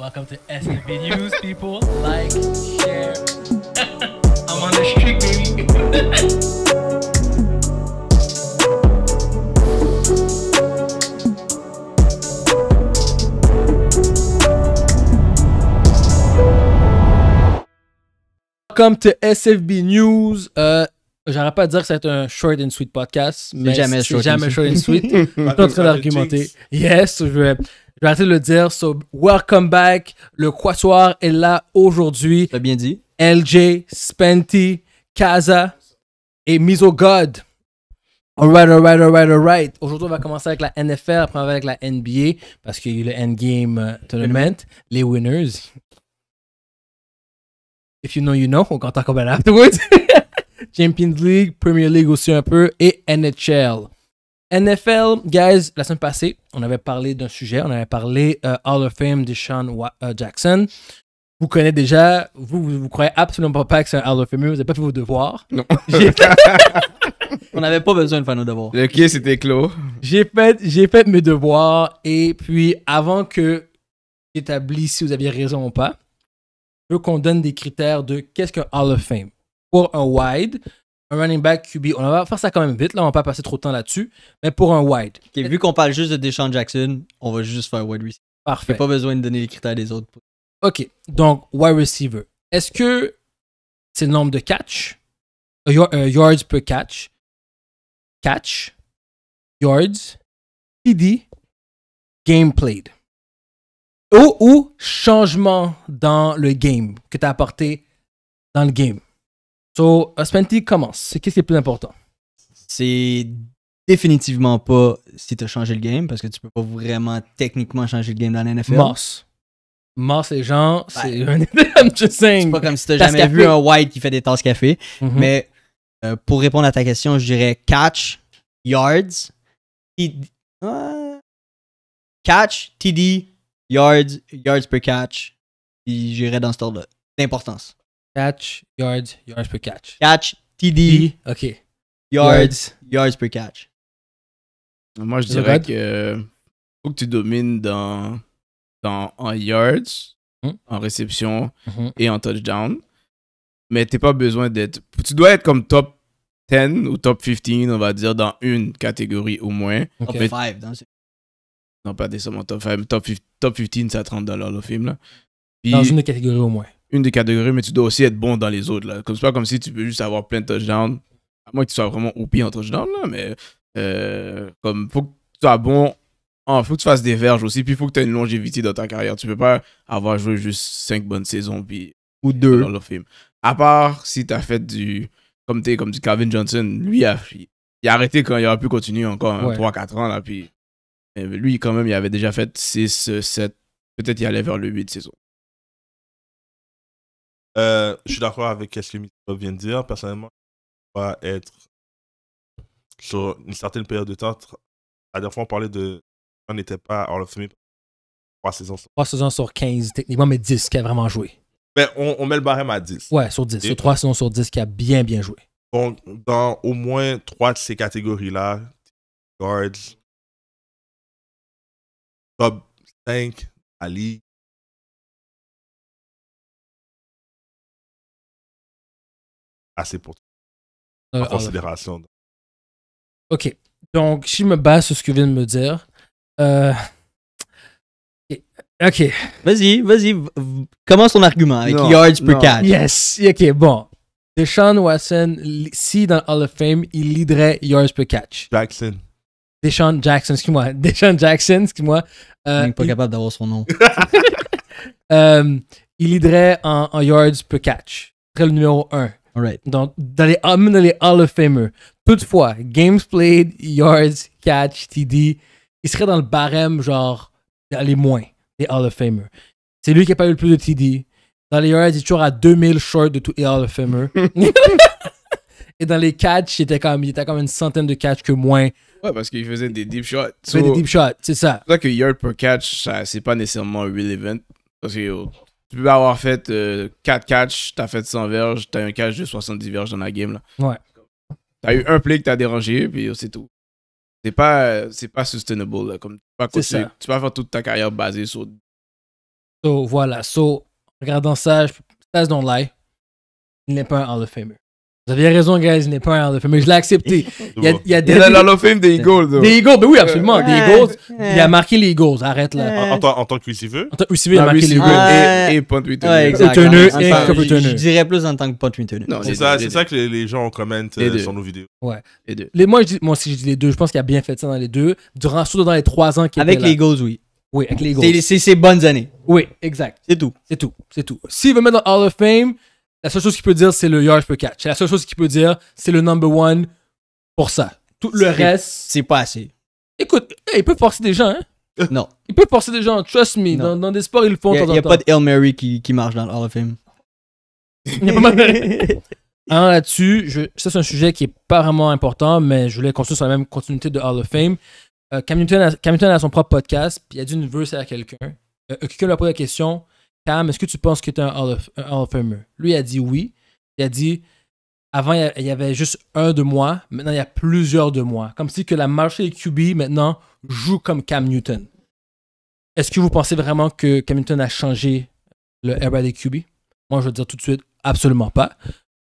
Welcome to SFB News, people. Like, share. I'm on the street, baby. Welcome to SFB News. Euh, pas à dire que c'est un short and sweet podcast, mais jamais, short, jamais short and sweet. Je suis en train d'argumenter. Yes, je vais, je vais arrêter de le dire. So, welcome back. Le Quatuor est là aujourd'hui. T'as bien dit. LJ, Spenty, Kaza et Miso God. Alright, alright, alright, alright. Aujourd'hui, on va commencer avec la NFL, après on va avec la NBA, parce qu'il y a le Endgame euh, Tournament, les winners. If you know, you know. On en parler afterwards. Champions League, Premier League aussi un peu, et NHL. NFL, guys, la semaine passée, on avait parlé d'un sujet, on avait parlé euh, Hall of Fame de Sean euh, Jackson. Vous connaissez déjà, vous, vous, croyez absolument pas que c'est un Hall of Fame, vous n'avez pas fait vos devoirs. Non. on n'avait pas besoin de faire nos devoirs. Le c'était clos. J'ai fait, j'ai fait mes devoirs et puis avant que j'établisse si vous aviez raison ou pas, je qu'on donne des critères de qu'est-ce qu'un Hall of Fame. Pour un wide, un running back QB. On va faire ça quand même vite, là, on va pas passer trop de temps là-dessus, mais pour un wide. vu qu'on parle juste de Deshaun Jackson, on va juste faire wide receiver. Parfait. Pas besoin de donner les critères des autres. OK, donc wide receiver. Est-ce que c'est le nombre de catch, euh, euh, yards per catch, catch, yards, PD. game played? ou changement dans le game que tu as apporté dans le game? So, Ospenty commence. C'est qu'est-ce qui est le plus important? C'est définitivement pas si tu as changé le game, parce que tu peux pas vraiment techniquement changer le game dans la NFL. Moss. Moss, et gens, c'est un C'est pas comme si t'as jamais vu un white qui fait des tasses café. Mm-hmm. Mais euh, pour répondre à ta question, je dirais catch, yards, TD, ah, catch, TD, yards, yards per catch. J'irais dans ce ordre-là. D'importance. Catch, yards, yards per catch. Catch, TD. OK. Yards, yards per catch. Moi, je dirais que faut que tu domines dans, dans en yards, hmm. en réception mm-hmm. et en touchdown. Mais t'es pas besoin d'être. Tu dois être comme top 10 ou top 15, on va dire, dans une catégorie au moins. top 5. Non, pas décemment top 5. Top, 15, c'est à 30 le film. Là. dans une catégorie au moins une des catégories, mais tu dois aussi être bon dans les autres. Là. Comme c'est pas comme si tu peux juste avoir plein de touchdowns. À moins que tu sois vraiment oupi en touchdown, là, mais euh, comme faut que tu sois bon. Il faut que tu fasses des verges aussi, puis faut que tu aies une longévité dans ta carrière. Tu peux pas avoir joué juste cinq bonnes saisons puis, ou deux dans le film. À part si tu as fait du. Comme tu comme du Calvin Johnson, lui, a, il, a arrêté quand il aurait pu continuer encore 3-4 ans. Là, puis, lui, quand même, il avait déjà fait 6, 7. Peut-être il allait vers le 8 de saison. Euh, je suis d'accord avec ce que Mitro vient de dire. Personnellement, on va être sur une certaine période de temps. À la fois, on parlait de. On n'était pas en of Fame. trois saisons. saisons sur 15, techniquement, mais 10 qui a vraiment joué. Ben, on, on met le barème à 10. Ouais, sur 10. sur 3 saisons sur 10 qui a bien, bien joué. Donc, dans au moins 3 de ces catégories-là, Guards, top 5 Ali, assez pour ah, en ah, considération. Ok. Donc, si je me base sur ce que vient de me dire, euh, OK. Vas-y, vas-y. Commence ton argument avec yards per catch. Yes. OK, bon. Deshaun Watson, si dans Hall of Fame, il leaderait yards per catch. Jackson. Deshaun Jackson, excuse-moi. Deshaun Jackson, excuse-moi. Euh, il... pas capable d'avoir son nom. Euh, il leaderait en, yards per catch. Il serait le numéro 1. Alright. Donc, dans, les, ah, même dans les Hall of Famer. Toutefois, games played, yards, catch, TD, il serait dans le barème, genre, dans les moins les Hall of Famer. C'est lui qui a pas eu le plus de TD. Dans les yards, il est toujours à 2000 short de tous les Hall of Famer. Et dans les catch il était comme, il était une centaine de catch que moins. Ouais, parce qu'il faisait des deep shots. Il faisait des deep shots, c'est ça. C'est vrai que yard per catch, c'est pas nécessairement relevant. Parce que tu peux avoir fait 4 euh, catchs, t'as fait 100 verges, t'as un catch de 70 verges dans la game. Là. Ouais. T'as eu un play que t'as dérangé, puis oh, c'est tout. C'est pas, c'est pas sustainable. comme tu peux, faire toute ta carrière basée sur. So, voilà. So, regardant ça, je, ça, don't Il n'est pas un Hall of Famer. Vous aviez raison, guys, il n'est pas un Hall of mais Je l'ai accepté. Il y a, il y a des... of Fame des Eagles. Des Eagles, ben oui, absolument. des Eagles. il a marqué les Eagles. Arrête là. En, tant que receiver En tant que il a ah, marqué les Eagles. Et, et punt et Je dirais plus en tant que point Non, C'est ça, que les, gens commentent euh, sur nos vidéos. Ouais. Les deux. moi, aussi, je dis les deux. Je pense qu'il a bien fait ça dans les deux. Durant, surtout dans les trois ans qu'il Avec les Eagles, oui. Oui, avec les Eagles. C'est ses bonnes années. Oui, exact. C'est tout. C'est tout. C'est tout. S'il veut mettre dans Hall of Fame, la seule chose qu'il peut dire, c'est le yard per catch. La seule chose qu'il peut dire, c'est le number one pour ça. Tout le reste. C'est pas assez. Écoute, il peut forcer des gens, hein? Non. Il peut forcer des gens, trust me. Dans, des sports, ils le font. Il n'y a, pas de Mary qui, qui, marche dans le Hall of Fame. Il n'y a pas de... hein, là-dessus, ça c'est un sujet qui est pas vraiment important, mais je voulais construire sur la même continuité de Hall of Fame. Euh, Cam, Newton a, a son propre podcast, puis il a dit une verse à quelqu'un. Euh, quelqu'un lui a posé la question Cam, est-ce que tu penses que tu es un Hall of, Lui, a dit oui. Il a dit avant, il y avait juste un de moi. Maintenant, il y a plusieurs de moi. Comme si que la marché des QB, maintenant, joue comme Cam Newton. Est-ce que vous pensez vraiment que Cam Newton a changé le era des QB? Moi, je veux dire tout de suite, absolument pas.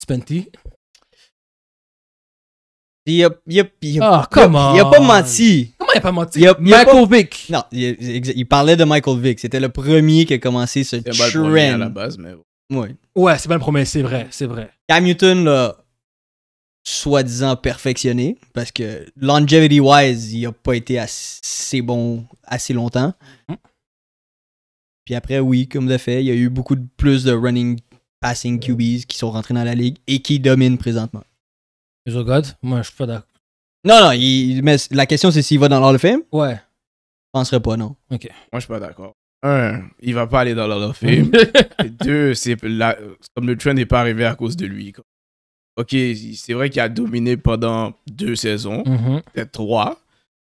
Spenty? Il n'a ah, pas menti. Comment il a pas menti? Il a, Michael Vick. Non, il, parlait de Michael Vick. C'était le premier qui a commencé ce trend. à la base, mais... Ouais, c'est pas le premier, c'est vrai, c'est vrai. Cam Newton soi-disant perfectionné parce que longevity wise, il a pas été assez bon assez longtemps. Mm-hmm. Puis après, oui, comme de fait, il y a eu beaucoup de, plus de running passing QBs qui sont rentrés dans la ligue et qui dominent présentement. Je regarde, Moi, je suis pas d'accord. Non, non, il- la question c'est s'il va dans of Fame? Ouais. Je penserais pas, non. Ok. Moi, je suis pas d'accord. Un, il va pas aller dans l'Hall of Fame. deux, c'est comme le train n'est pas arrivé à cause de lui. Ok, c'est vrai qu'il a dominé pendant deux saisons, mhm. peut-être trois,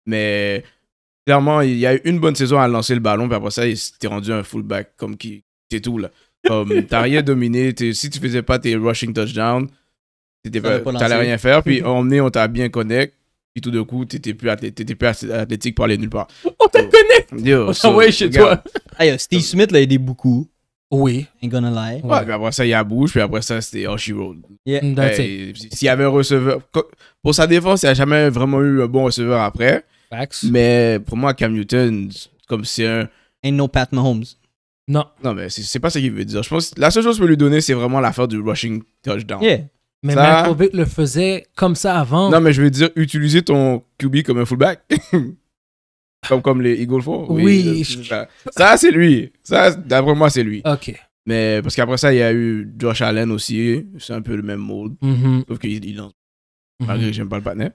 mais clairement, il y a eu une bonne saison à lancer le ballon, puis après ça, il s'était rendu un fullback, comme qui, c'est tout là. Comme t'as rien dominé, si tu faisais pas tes rushing touchdowns, T'allais rien faire, puis emmené, on t'a bien connecté Puis tout de coup, t'étais plus, athlétique, plus athlétique pour aller nulle part. On t'a oh. connecté, Yo, on chez toi. Steve Smith l'a aidé beaucoup. Oui. Ain't gonna lie. Ouais, ouais. puis après ça, il y a Bush, puis après ça, c'était oh, Road. Yeah, mm, S'il y avait un receveur. Pour sa défense, il n'y a jamais vraiment eu un bon receveur après. Facts. Mais pour moi, Cam Newton, comme c'est un. Ain't no Pat Mahomes. Non. Non, mais c'est pas ce qu'il veut dire. Je pense que la seule chose que je peux lui donner, c'est vraiment l'affaire du rushing touchdown. Mais ça... le faisait comme ça avant. Non, mais je veux dire, utiliser ton QB comme un fullback. comme, comme les Eagle font. Oui. Euh, ça, c'est lui. Ça, d'après moi, c'est lui. OK. Mais parce qu'après ça, il y a eu Josh Allen aussi. C'est un peu le même mode. Mhm. Sauf qu'il lance. Mm Malgré que j'aime pas le partenaire.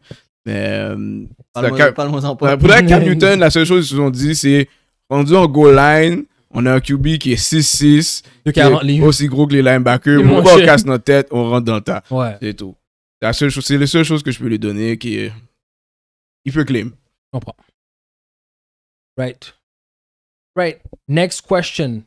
Mais. Euh, Parle-moi en Pour la Cam Newton, la seule chose qu'ils ont dit, c'est rendu en goal line on a un QB qui est 6-6, aussi gros que les linebackers. on casse notre tête, on rentre dans le tas. C'est tout. La seule chose, c'est la seule chose que je peux lui donner qui est. Il peut claim. Je comprends. Right. Right. Next question.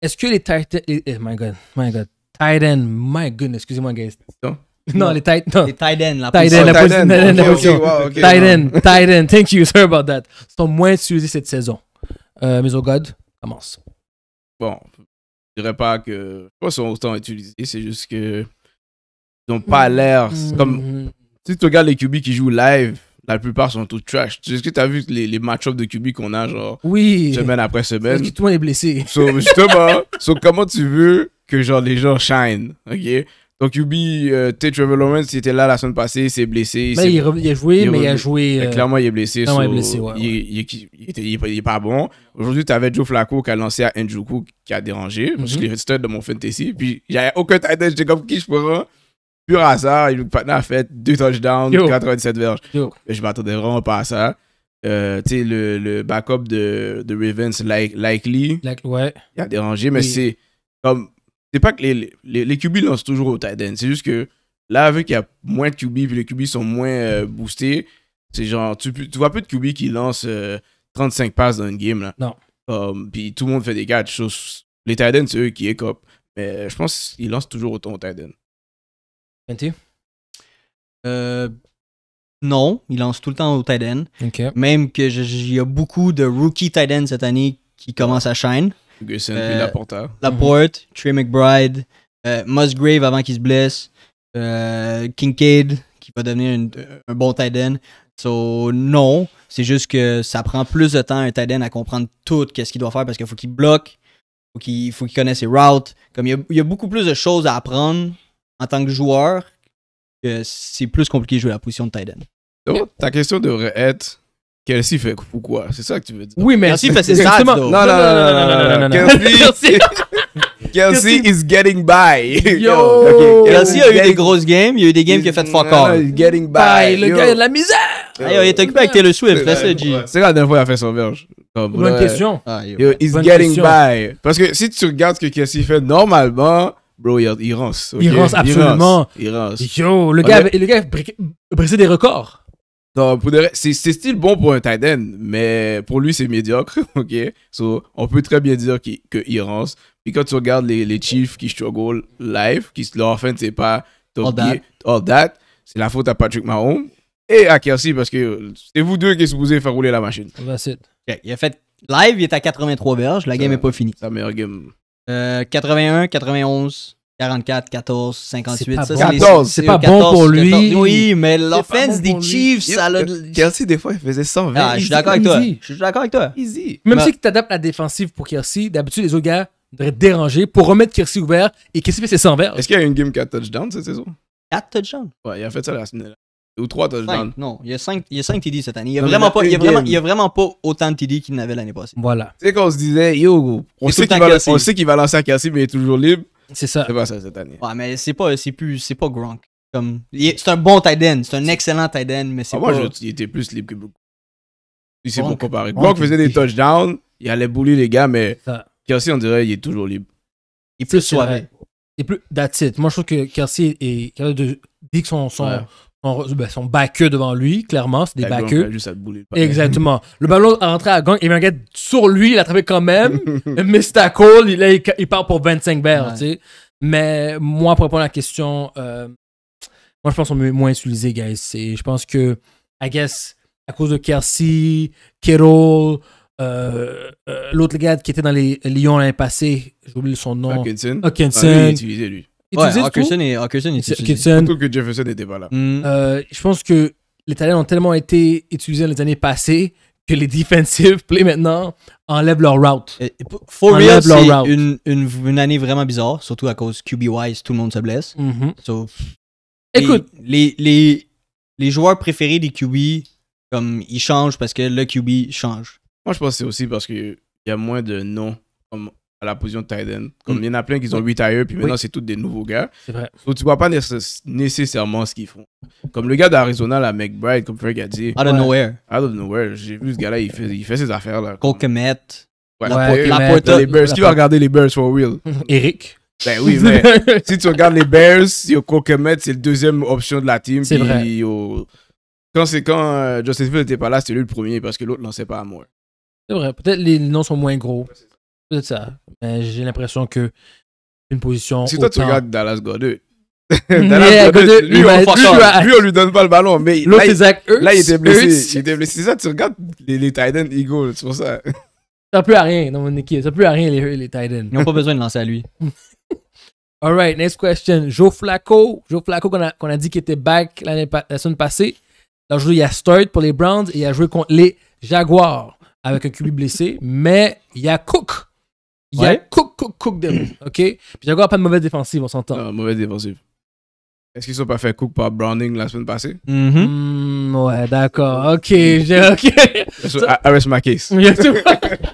Est-ce que les Titans. Oh eh, my god, my god. Titan, my goodness, excusez-moi, guys. Non, non les Titans. Les Titans, la Titan, la position. Titan, Titan, thank you, sorry about that. Sont moins utilisés cette saison. Euh, mais oh god commence. Bon, je dirais pas que je sont autant utilisés, c'est juste que ils n'ont pas mm. l'air. Mm. Comme si tu regardes les QB qui jouent live, la plupart sont tout trash. Est-ce que tu as vu les, les match-ups de QB qu'on a, genre, semaine après semaine Tout le monde est blessé. justement, comment tu veux que genre, les gens shine Ok donc, Yubi, euh, Trevor Lawrence, il était là la semaine passée, il s'est blessé. il, a joué, mais il a joué. Euh, clairement, il est blessé. Non, il est blessé, ouais, Il, n'est pas bon. Aujourd'hui, tu avais Joe Flacco qui a lancé à Njoku qui a dérangé. je mhm. l'ai resté dans mon fantasy. Puis, il n'y avait aucun Titan, j'étais comme qui je prends. Pur hasard, il a fait deux touchdowns, 97 verges. Yo. Je m'attendais vraiment pas à ça. Euh, tu sais, le, backup de, de Ravens, Likely, qui ouais. il a dérangé, mais c'est comme c'est pas que les, les, QB lancent toujours au tight end. C'est juste que là, vu qu'il y a moins de QB, puis les QB sont moins euh, boostés, c'est genre, tu, vois peu de QB qui lancent euh, 35 passes dans une game. Là. Non. puis tout le monde fait des catchs. Les tight ends, c'est eux qui écopent. Mais je pense qu'ils lancent toujours autant au tight end. Euh, non, ils lancent tout le temps au tight end. Même que il y a beaucoup de rookie tight end cette année qui commencent à shine. Euh, la Porte, Laporte, Trey McBride, euh, Musgrave avant qu'il se blesse, euh, Kincaid qui va donner un bon tight end. So, non, c'est juste que ça prend plus de temps un tight end à comprendre tout qu'est-ce qu'il doit faire parce qu'il faut qu'il bloque, il qu'il faut qu'il connaisse ses routes. Comme il y, a, beaucoup plus de choses à apprendre en tant que joueur que c'est plus compliqué de jouer la position de tight end. Donc, ta question devrait être Kelsey fait pourquoi C'est ça que tu veux dire Oui, mais Kelsey fait ses Non, non, non, non, non, non, Kelsey, is getting by. Yo, Kelsey a eu des grosses games. Il y a eu des games qui a fait fuck off. Getting by. Le gars a la misère. Il est occupé avec Taylor Swift. c'est G. C'est la dernière fois qu'il a fait son verge. Bonne question. Is ah, getting by. Parce que si tu regardes ce que Kelsey fait normalement. Bro, il, il rance. Il rance, absolument. Il rance. Yo, le gars, le gars a brisé des records. Non, c'est style bon pour un tight end, mais pour lui, c'est médiocre, ok? on peut très bien dire qu'il que rance. Puis quand tu regardes les, les Chiefs qui struggle live, qui leur fin, c'est pas all that. all that, c'est la faute à Patrick Mahomes et à Kelsey parce que c'est vous deux qui supposés faire rouler la machine. That's Il a fait live, il est à 83 verges, la game est pas finie. Sa meilleure game. 81, euh, 91. 44, 14, 58. C'est pas, bon. C'est pas bon pour lui. oui, mais l'offense des Chiefs, ça l'a. Kelsey, des fois, il faisait 120. Ah, je suis d'accord avec toi. Je suis d'accord avec toi. Easy. Même bah. si tu adaptes la défensive pour Kelsey, d'habitude, les autres gars devraient déranger pour remettre Kelsey ouvert et Kelsey fait ses 100 verts. Est-ce qu'il y a une game 4 touchdowns cette saison 4 touchdowns Ouais, il a fait ça la semaine. Ou 3 touchdowns. Non, il y a 5, TD cette année. Il n'y a, vraiment pas, autant de TD qu'il n'avait l'année passée. Voilà. Tu sais qu'on se disait, yo, on sait qu'il va, lancer à Kelsey, mais il est toujours libre. C'est ça. C'est pas ça cette année. Ouais, mais c'est pas, c'est plus, c'est pas Gronk. c'est un bon tight end, c'est un excellent tight end, mais c'est ah, pas. Moi, je, il était plus libre que beaucoup. C'est pour comparer. Gronk faisait des touchdowns, il allait bouler les gars, mais Kersi, on dirait, il est toujours libre. Il est plus soirée. Il est plus. That's it. Moi, je trouve que Kelsey est capable de. Dès que son, son, ben, devant lui, clairement, c'est des back Exactement. Le ballon a rentré à gang, il m'a sur lui, il a attrapé quand même, mais c'était il, il, part pour 25 verres, tu sais. Mais moi, pour répondre à la question, euh, moi, je pense qu'on est moins utilisé, guys. je pense que, I guess, à cause de Kelsey, Kero euh, euh, l'autre gars qui était dans les Lyons l'année passée, j'oublie son nom. Hawkinson. utilisé, lui. Hawkinson Surtout que Jefferson n'était pas je pense que les talents ont tellement été utilisés dans les années passées que les défensifs, play maintenant enlèvent leur route. for real, c'est Une, année vraiment bizarre, surtout à cause QB-wise, tout le monde se blesse. Mhm. Écoute. Les, les, joueurs préférés des QB, comme ils changent parce que le QB change. Moi, je pense que c'est aussi parce qu'il y a moins de noms. Comme à la position de tight Comme mm. il y en a plein qui ont 8 ailleurs, puis maintenant c'est tous des nouveaux gars. C'est vrai. Donc tu vois pas nécessairement ce qu'ils font. Comme le gars d'Arizona, la McBride, comme Frank a dit. Out of nowhere. Out of nowhere. J'ai vu ce gars-là, il fait, ses affaires là. Coquemet. Ouais, la, porte. Les Qui va regarder les Bears for real? Eric. Ben oui, mais si tu regardes les Bears, yo, Coquemet, c'est le deuxième option de la team. C'est vrai. quand c'est quand euh, Justin n'était pas là, c'était lui le premier parce que l'autre sait pas à moi. C'est vrai. Peut-être les noms sont moins gros ça. Mais j'ai l'impression que une position. Si toi, tu regardes Dallas Goddard. Dallas lui, on lui donne pas le ballon. Mais là, il, était blessé. C'est ça, tu regardes les, les Titans Eagles, c'est pour ça. Ça plus à rien dans mon équipe. Ça plus à rien, les, les Titans. Ils n'ont pas besoin de lancer à lui. Alright next question. Joe Flacco. Joe Flacco, qu'on a, dit qu'il était back la semaine passée. Alors, il a start pour les Browns et il a joué contre les Jaguars avec un QB blessé. Mais il y a Cook il y a cook, cook, cook them. OK? Puis encore pas de mauvaise défensive, on s'entend. Non, ah, mauvaise défensive. Est-ce qu'ils sont pas fait cook par Browning la semaine passée? -hmm. ouais, d'accord. OK. OK. Arrest I, my case.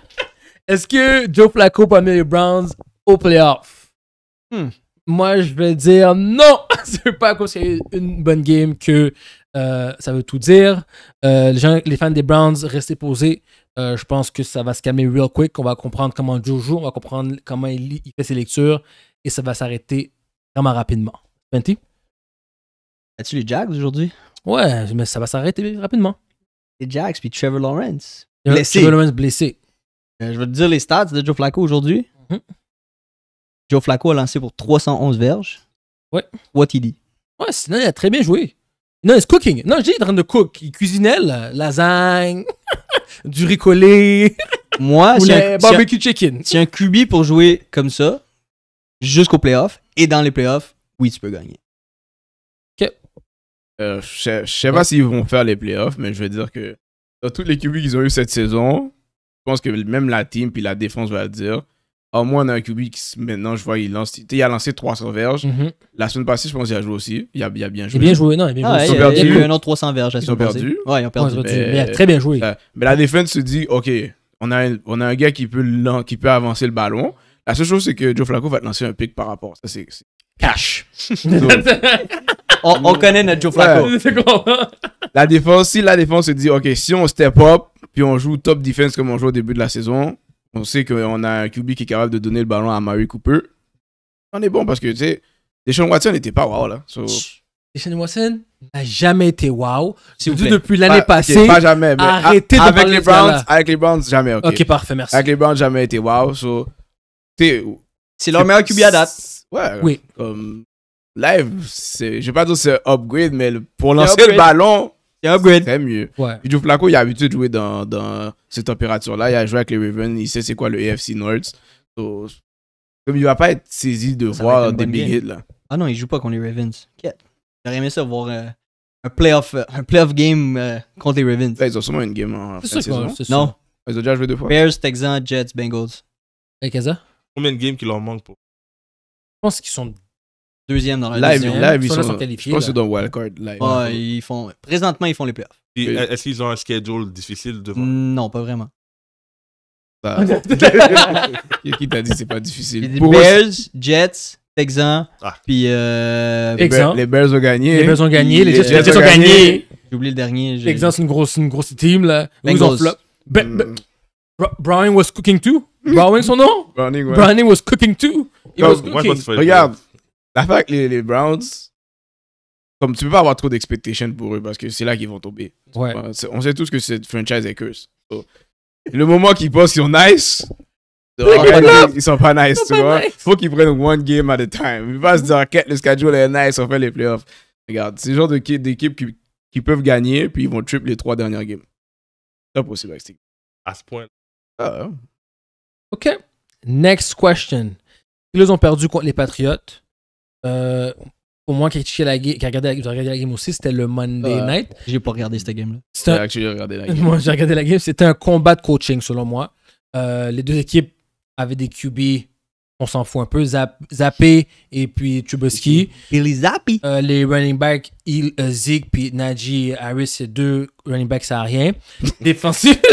Est-ce que Joe Flacco mis les Browns au playoff? Hmm. Moi, je vais dire non! C'est pas parce une bonne game que euh, ça veut tout dire. Euh, les, les, fans des Browns, restez posés. Euh, je pense que ça va se calmer real quick. On va comprendre comment Joe joue, on va comprendre comment il, fait ses lectures et ça va s'arrêter vraiment rapidement. Fenty? As-tu les Jags aujourd'hui? Ouais, mais ça va s'arrêter rapidement. Les Jags puis Trevor Lawrence. Euh, blessé. Trevor Lawrence blessé. Euh, je vais te dire les stats de Joe Flacco aujourd'hui. Mhm. Joe Flacco a lancé pour 311 verges. Ouais. What he did. Ouais, sinon il a très bien joué. Non, it's cooking. Non, j'ai en train de cook. Il cuisinait là, lasagne, du ricolé. Moi, c'est un barbecue chicken. C'est un pour jouer comme ça jusqu'au playoffs. Et dans les playoffs, oui, tu peux gagner. Euh, je, ne sais pas s'ils vont faire les playoffs, mais je veux dire que dans tous les QB qu'ils ont eu cette saison, je pense que même la team puis la défense va dire, au moins, on a un QB qui, maintenant, je vois, il, a lancé 300 verges. Mhm. La semaine passée, je pense qu'il a joué aussi. Il a, bien joué. Il a bien joué, non, il a bien ah, joué. ils ont perdu. un 300 verges. Ils ont perdu. Ouais, ils ont perdu. Mais, très bien joué. mais la défense se dit, OK, on a, un, on a un gars qui peut, qui peut avancer le ballon. La seule chose, c'est que Joe Flacco va te lancer un pic par rapport. Ça, c'est cash. on, on, connaît notre Joe Flacco. la défense, si la défense se dit, OK, si on step up, puis on joue top defense comme on joue au début de la saison, on sait qu'on a un QB qui est capable de donner le ballon à Marie Cooper. On est bon parce que, tu sais, Deshaun Watson n'était pas wow, là. So... Deshaun Watson n'a jamais été wow. Surtout depuis l'année passée. Okay, pas jamais. Mais avec de les Browns, Avec les Browns, jamais. ok, parfait, merci. Avec les Browns, jamais été wow. So, c'est leur meilleur QB à date. Ouais. Oui. Comme live, je vais pas dire c'est upgrade, mais pour lancer le ballon, il a upgrade. C'est mieux. Ouais. Joe Flacco, il a habitué de jouer dans, dans cette température là Il a joué avec les Ravens. Il sait c'est quoi le AFC North. Il comme il va pas être saisi de voir des big hits. Là. Ah non, il joue pas contre les Ravens. J'aurais aimé ça voir euh, un, playoff, euh, un game euh, contre les Ravens. ils ont sûrement une game en fin de saison. Non. Ils ont déjà joué deux fois. Bears, Texans, Jets, Bengals. Et quest ça Combien de games qu'il leur manque pour Je pense qu'ils sont Deuxième dans la live, Live, ils sont, qualifiés. Je pense que c'est dans wildcard. Ouais, hein. ils font, présentement, ils font les playoffs. Est-ce qu'ils ont un schedule difficile devant mm, Non, pas vraiment. Bah. qui t'a dit que c'est pas difficile Bears, Jets, Texans, ah. puis euh, les Bears ont gagné. Les Bears ont gagné, les, Jets, ont gagné. J'ai oublié le dernier. Texans, c'est une grosse, une grosse team là. Ils ont hmm. was cooking too. Brian, son nom Brian was cooking too. Regarde, L'affaire avec les, les, Browns, comme tu peux pas avoir trop d'expectations pour eux parce que c'est là qu'ils vont tomber. On sait tous que cette franchise est curse. le moment qu'ils pensent qu'ils sont nice, ils, ne sont pas nice, tu vois. Faut qu'ils prennent one game at a time. Ils pas se dire, le schedule est nice, on fait les playoffs. Regarde, c'est le genre d'équipe qui, qui, peuvent gagner, puis ils vont trip les trois dernières games. C'est possible À ce point. Ah, OK. Next question. Ils ont perdu contre les Patriots euh, au moins qui, a regardé, la, game aussi, c'était le Monday Night. J'ai pas regardé cette game-là. Moi, j'ai regardé la game. C'était un combat de coaching, selon moi. Euh, les deux équipes avaient des QB, on s'en fout un peu, Zappé et puis Trubisky. Billy Zappé. Euh, les running backs, il, Zig puis Najee Harris, c'est deux running backs, ça a rien. Défensif.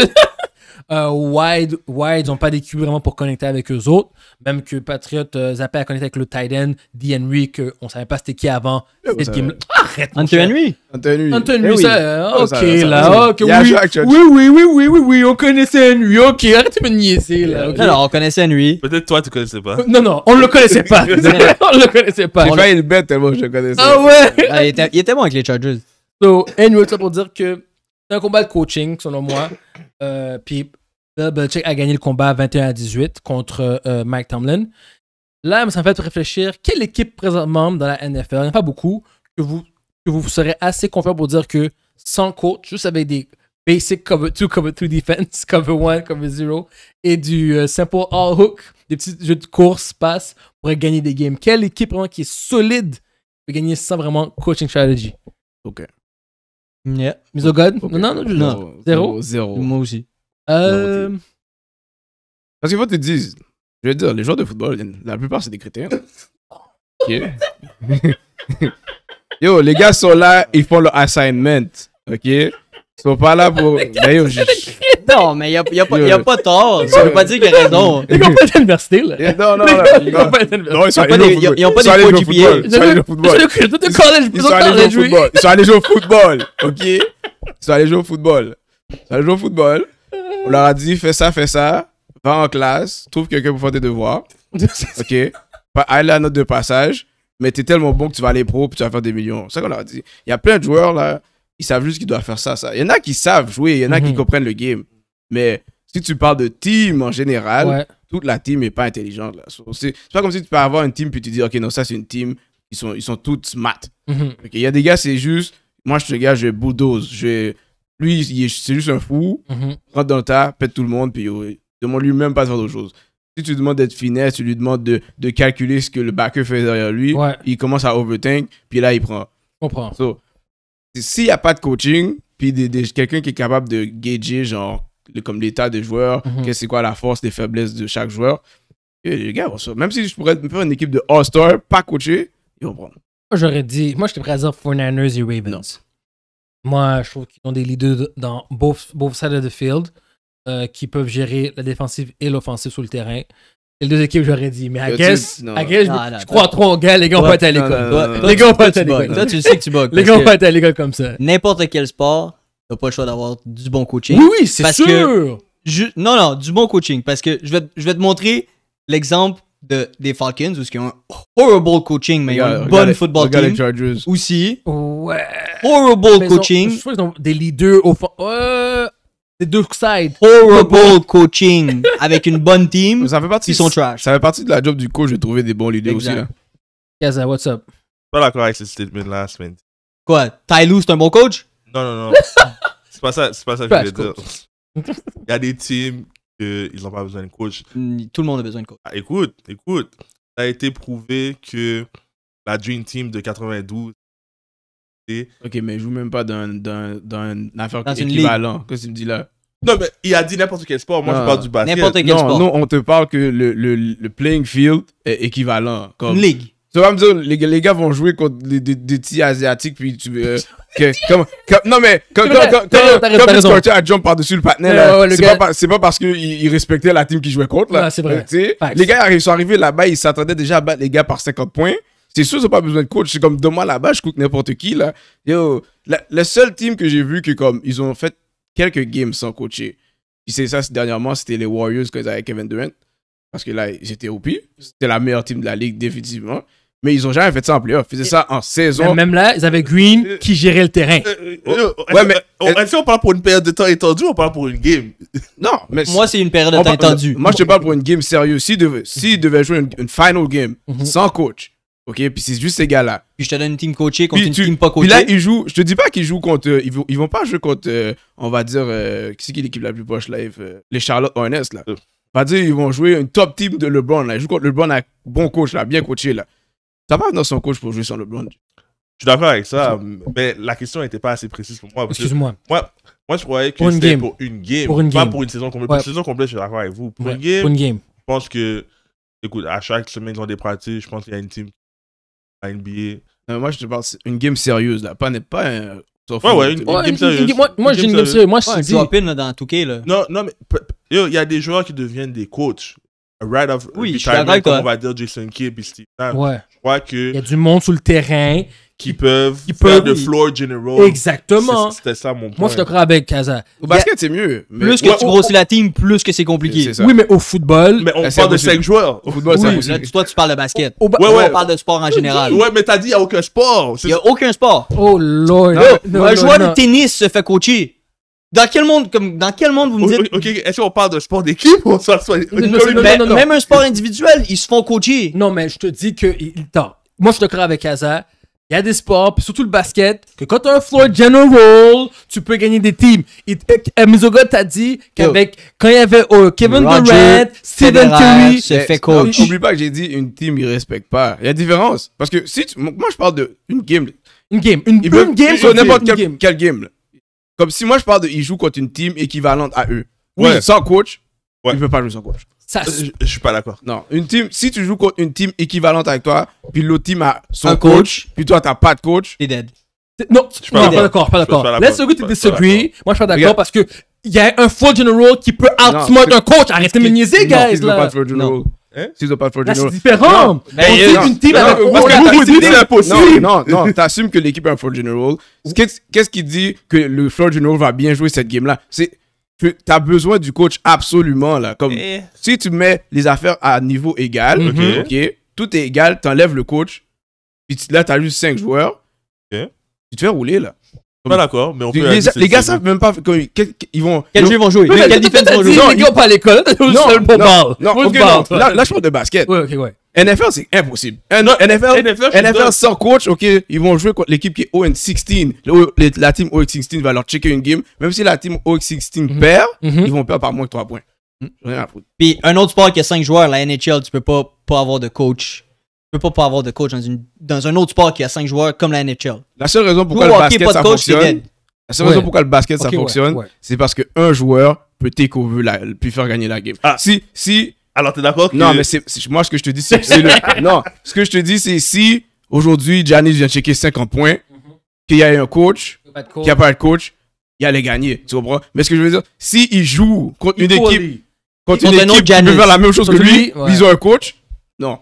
Euh, wide, wide, ils n'ont pas des cubes vraiment pour connecter avec eux autres. Même que Patriot euh, Zappé a connecté avec le tight end, D. Henry, qu'on ne savait pas c'était qui avant. Eh, Cette ça... game Arrête, Hunter Henry Hunter Henry, ça, ok, là, ok, oui, oui, oui, oui, oui, oui, on connaissait Henry, ok, arrête de me niaiser, là, okay. Non, on connaissait Henry. Peut-être toi, tu connaissais pas. Non, non, on le connaissait pas, on le connaissait pas. J'ai failli le bête tellement je le connaissais. Ah ouais ah, il, était, il était bon avec les Chargers. So, anyway, ça pour dire que c'est un combat de coaching, selon moi. Euh, puis Bill Belichick a gagné le combat 21 à 18 contre euh, Mike Tomlin. Là, ça me fait réfléchir quelle équipe présentement dans la NFL, il n'y en a pas beaucoup, que vous, que vous serez assez confiant pour dire que sans coach, juste avec des basic cover 2, cover 2 defense, cover 1, cover 0 et du euh, simple all hook, des petits jeux de course, passe, pourrait gagner des games. Quelle équipe vraiment qui est solide peut gagner sans vraiment coaching strategy? OK. Yeah. Misogone Non, non, non, Zéro. Zéro. Moi aussi. Euh, Parce que faut te dire, je veux dire, les joueurs de football, la plupart c'est des chrétiens. ok. Yo, les gars sont là, ils font leur assignment. Ok sont pas là pour. Non, mais il n'y a, y a, pas tort. Ça veut pas dire qu'il y a raison. Ils n'ont pas d'université, là. Non, non, non. Ils sont pas Ils ont pas des faux Ils sont allés jouer au football. Ils sont allés jouer au football. Ils sont allés jouer au football. OK? Ils sont allés jouer au football. Ils sont allés jouer au football. On leur a dit, fais ça, fais ça. Va en classe. Trouve quelqu'un pour faire tes devoirs. OK? Allez à la note de passage. Mais t'es tellement bon que tu vas aller pro puis tu vas faire des millions. C'est ça qu'on leur a dit. Il y a plein de joueurs, là ils savent juste qu'ils doivent faire ça, ça. Il y en a qui savent jouer, il y en a qui mhm. comprennent le game. Mais si tu parles de team en général, toute la team n'est pas intelligente. C'est pas comme si tu peux avoir une team puis tu dis, OK, non, ça c'est une team, ils sont, ils sont toutes smart. Mhm. il y a des gars, c'est juste, moi je te gars, je bulldoze. Je, lui, c'est juste un fou, mhm. rentre dans le tas, pète tout le monde, puis oh, demande-lui même pas de faire d'autres choses. Si tu demandes d'être finesse, tu lui demandes de, de, calculer ce que le backer fait derrière lui, il commence à overthink, puis là il prend. On s'il n'y a pas de coaching, puis quelqu'un qui est capable de gager, genre, comme l'état des joueurs, mhm. c'est quoi la force, les faiblesses de chaque joueur, les gars, même si je pourrais faire une équipe de All-Star, pas coachée, ils vont prendre. Moi, j'aurais dit, moi, je te présente 49ers et Ravens. Moi, je trouve qu'ils ont des leaders dans both, sides of the field euh, qui peuvent gérer la défensive et l'offensive sur le terrain les deux équipes, j'aurais dit. Mais à guess, je crois trop en gars, les gars, on peut être à l'école. Les gars, on peut être à l'école. Toi, tu sais que tu bugs. Les gars, on peut être à l'école comme ça. N'importe quel sport, t'as pas le choix d'avoir du bon coaching. Oui, c'est sûr. Non, non, du bon coaching. Parce que je vais, je vais te montrer l'exemple de, des Falcons, où ils ont un horrible coaching, mais ils ont une bonne football team. Ou Chargers. Aussi. Ouais. Horrible coaching. je crois qu'ils ont des leaders au fond. Euh, c'est deux sides. Horrible coaching avec une bonne team. Ça fait partie. Ils sont trash. Ça fait partie de la job du coach de trouver des bons leaders aussi. Là. what's up? Pas d'accord avec ce statement last semaine Quoi? Ty c'est un bon coach? Non, non, non. c'est pas ça, c'est pas ça que je voulais dire. Il y a des teams qui n'ont pas besoin de coach. Mm, tout le monde a besoin de coach. Ah, écoute, écoute. Ça a été prouvé que la Dream Team de 92 Ok, mais je joue même pas dans, dans, dans une affaire dans équivalent. Qu'est-ce que tu me dis là? Non, mais il a dit n'importe quel sport. Moi, je parle du basket. N'importe quel sport. Non, on te parle que le, le, le playing field est équivalent. Comme... Une ligue. Tu vas me dire, les, gars vont jouer contre des, des, petits asiatiques, puis tu. Euh, non, mais, comme, quand sportifs quand le a jump par-dessus le patin, c'est, pas, c'est pas parce qu'il il respectait la team qui jouait contre, là. c'est vrai. les gars sont arrivés là-bas, ils s'attendaient déjà à battre les gars par 50 points. C'est sûr, ils pas besoin de coach. C'est comme, demain là-bas, je coupe n'importe qui, là. la, le seul team que j'ai vu que, comme, ils ont fait quelques games sans coacher. Puis c'est ça, dernièrement, c'était les Warriors quand ils avaient Kevin Durant. Parce que là, ils étaient au pire. C'était la meilleure team de la ligue, définitivement. Mais ils n'ont jamais fait ça en playoff. Ils faisaient ça en saison. Même là, ils avaient Green euh, qui gérait le terrain. Euh, euh, ouais, mais. parle pour une période de temps étendue on parle pour une game Non, mais. Moi, c'est une période de temps étendue. Moi, je te parle pour une game sérieuse. S'ils devaient, jouer une, final game mhm. sans coach, OK, puis c'est juste ces gars-là. Puis je te donne une team coachée contre une team pas coachée. Puis là, ils jouent, je te dis pas qu'ils jouent contre, euh, ils vont, pas jouer contre, euh, on va dire, euh, qui c'est qui l'équipe la plus proche live Les Charlotte Hornets, là. On va dire, ils vont jouer une top team de LeBron, là. Ils jouent contre LeBron, un bon coach, là, bien coaché, là. Ça va dans son coach pour jouer sans LeBron. Je suis d'accord avec ça, mais la question n'était pas assez précise pour moi. Excuse-moi. Moi, moi, je croyais que c'était pour une game. Pas pour une saison complète. Pour une saison complète, je suis d'accord avec vous. Pour, une game, Je pense que écoute, à chaque semaine, ils ont des pratiques. Je pense qu'il y a une team NBA. moi, je te parle une game sérieuse, là. Pas, pas un. Ouais, ouais, une, game sérieuse. Moi, moi j'ai une game sérieuse. Moi, je suis dit. là, dans cas là. Non, non, mais il y a des joueurs qui deviennent des coachs. Right of oui, retirement, comme on va dire Jason Kidd et Steve Nash. Ouais. Je crois que. Il y a du monde sur le terrain qui peuvent faire de floor general. Exactement. C'était ça mon point. Moi, je te crois avec Kaza. Au basket, c'est mieux. Plus que tu grossis la team, plus que c'est compliqué. Oui, mais au football. Mais on ben, parle de cinq joueurs. Au football, oui. toi, tu parles de basket. Au, ouais, On parle de sport en général. Ouais, mais t'as dit, il n'y a aucun sport. Il n'y a aucun sport. Oh, lord. un joueur de tennis se fait coacher. Dans quel monde, comme, dans quel monde vous me dites? Ok, est-ce qu'on parle de sport d'équipe ou ça soit, Même un sport individuel, ils se font coacher. Non, mais je te dis que, moi, je te crois avec Hazard il y a des sports, surtout le basket, que quand tu as un floor general, tu peux gagner des teams. Et, euh, t'a dit qu'avec quand il y avait oh, Kevin Durant, Stephen Curry, se fait coach. N'oublie pas que j'ai dit une team il respecte pas. Il y a différence parce que si moi je parle de une game, une game, une, une game sur n'importe quel, game. Quelle game Comme si moi je parle de il joue contre une team équivalente à eux. Oui, ouais. sans coach, ouais. ne peuvent pas jouer sans coach. Euh, je, ne suis pas d'accord. Non, une team, si tu joues contre une team équivalente avec toi, puis l'autre team a son coach, puis toi tu t'as pas de coach. T'es dead. Non, je suis pas, d'accord, pas d'accord. Let's agree to disagree. Moi, je suis pas d'accord parce que y a un full general qui peut outsmart un coach. Arrêtez de me niaiser, guys. Non, pas de general. Hein? pas de general. C'est différent. On sait une team non, avec parce que vous, vous Non, non, non. T'assumes que l'équipe a un full General. Qu'est-ce qui dit que le Floor General va bien jouer cette game-là? C'est tu as besoin du coach absolument là. Comme eh. si tu mets les affaires à niveau égal, mhm. tout est égal, tu enlèves le coach, là tu as juste cinq joueurs, tu te fais rouler là pas d'accord, mais on peut. Les, gars savent même pas qu'ils ils vont. Quel jeu ils vont jouer Quel defense vont jouer Non, ils vont pas à l'école. Non, non, non, on Là, je parle de basket. NFL, c'est impossible. NFL, NFL, sans coach, ok, ils vont jouer contre l'équipe qui est ON16. La team OX16 va leur checker une game. Même si la team OX16 mhm. perd, mhm. ils vont perdre par moins de 3 points. Mhm. Puis un autre sport qui a 5 joueurs, la NHL, tu peux pas avoir de coach pas, pas avoir de coach dans, une, dans un autre sport qui a cinq joueurs comme la NHL. La seule raison pourquoi le basket ça fonctionne, la seule le basket ça fonctionne, c'est parce qu'un joueur peut qu'on la, puis faire gagner la game. Ah. Si, si. Alors t'es d'accord que... Non, mais c'est, moi ce que je te dis, c'est, non, ce que je te dis, c'est si aujourd'hui Giannis vient checker 50 points, mhm. qu'il y a un coach, qu'il n'y a pas de coach, il allait gagner. Tu comprends? Mais ce que je veux dire, si il joue contre une équipe, contre une équipe qui veut faire la même chose que lui ils ont un coach. Non.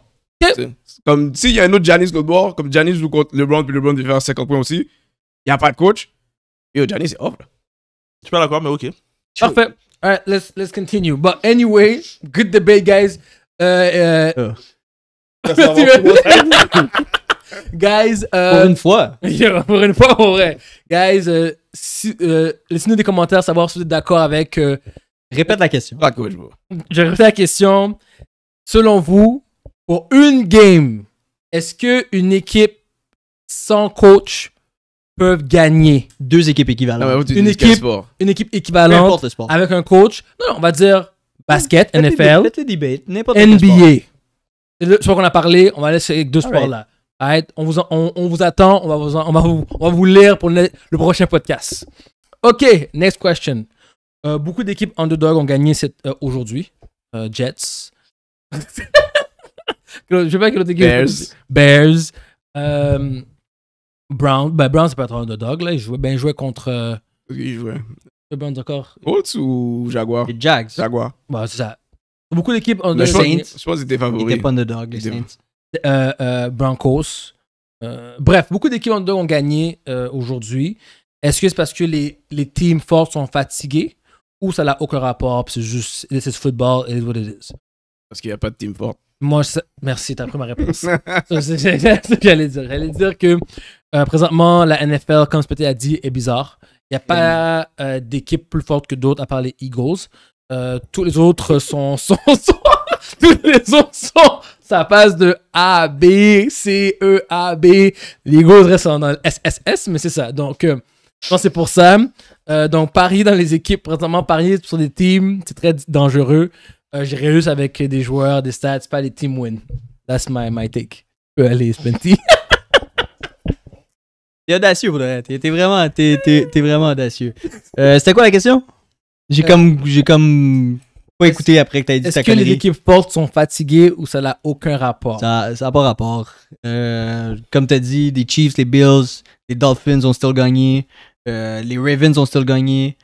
Comme s'il y a un autre Janice l'autre comme Janice joue contre LeBron, puis LeBron devait faire 50 points aussi, il n'y a pas de coach. Yo, Janice est off. Je suis pas d'accord, mais ok. Parfait. All right, let's, let's continue. But anyway, good debate, guys. Uh, uh, oh. Euh, guys, pour une fois. pour une fois, en vrai. Guys, euh, euh, laissez-nous des commentaires, savoir si vous êtes d'accord avec. Euh, répète la question. Pas coach, Je répète la question. Selon vous, pour une game, est-ce qu'une équipe sans coach peuvent gagner Deux équipes équivalentes. une, équipe, une équipe équivalente avec un coach. Non, on va dire basket, NFL, NBA. C'est le qu'on a parlé, on va laisser avec deux sports là. On, vous on, on, vous attend, on va vous, on va vous, on va vous lire pour le, prochain podcast. OK, next question. Euh, beaucoup d'équipes underdog ont gagné cette, euh, aujourd'hui. Euh, Jets. je sais pas quelle équipe. Bears. Bears. Euh, Brown. Ben, Brown, c'est pas trop un underdog, là. Il jouait bien joué contre. Euh, il jouait. Le Browns, d'accord. Colts ou Jaguar Les Jags. Jaguar. Bah, c'est ça. Beaucoup d'équipes ont Je pense, je pense qu'ils étaient favoris. Ils étaient pas underdogs. les Saints. Euh, euh, Broncos. Euh, bref, beaucoup d'équipes underdog ont gagné aujourd'hui. Est-ce que c'est parce que les, les teams forts sont fatigués ou ça n'a aucun rapport, c'est juste, c'est football, it is what it is? Parce qu'il n'y a pas de team fort. Moi, merci, t'as pris ma réponse. c'est ce que j'allais dire. J'allais dire que euh, présentement, la NFL, comme Spété a dit, est bizarre. Il n'y a pas mm. euh, d'équipe plus forte que d'autres à part les Eagles. Euh, tous les autres sont. sont, tous les autres sont. Ça passe de A, B, C, E, A, B. Les Eagles restent dans le SSS, mais c'est ça. Donc, je pense c'est pour ça. donc, parier dans les équipes, présentement, parier sur des teams, c'est très dangereux euh, j'irai juste avec des joueurs, des stats, pas les team wins. That's my, my take. Tu peux aller, Spenty. T'es audacieux, pour T'es vraiment, es, vraiment audacieux. Euh, c'était quoi la question? J'ai euh, comme, j'ai comme pas écouté après que t'as dit ta Est-ce que les équipes fortes sont fatiguées ou ça n'a aucun rapport? Ça n'a pas rapport. Euh, comme t'as dit, les Chiefs, les Bills, les Dolphins ont still gagné. les Ravens ont still gagné.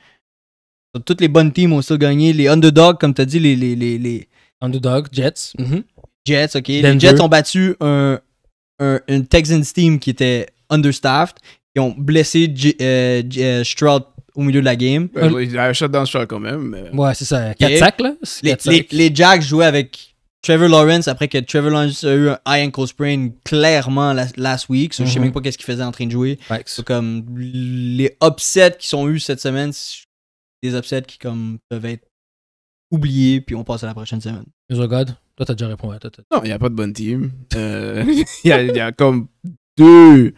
Toutes les bonnes teams ont aussi gagné. Les underdogs, comme tu as dit, les, les, les, Underdogs, Jets. Mm-hmm. Jets, OK. Les Jets ont battu un, une Texans team qui était understaffed. Ils ont blessé euh, euh, Stroud au milieu de la game. Ben, euh, il a un shutdown Stroud quand même. Ouais, c'est ça. 4 sacs, là. Les, Jacks jouaient avec Trevor Lawrence après que Trevor Lawrence a eu un high ankle sprain clairement last, week. Je ne Je sais mm-hmm. même pas qu'est-ce qu'il faisait en train de jouer. c'est comme les upsets qui sont eus cette semaine, des upsets qui comme peuvent être oubliés, puis on passe à la prochaine semaine. Je regarde. toi t'as déjà répondu. à Toi, non, il n'y a pas de bonne team. Euh, il y, a comme deux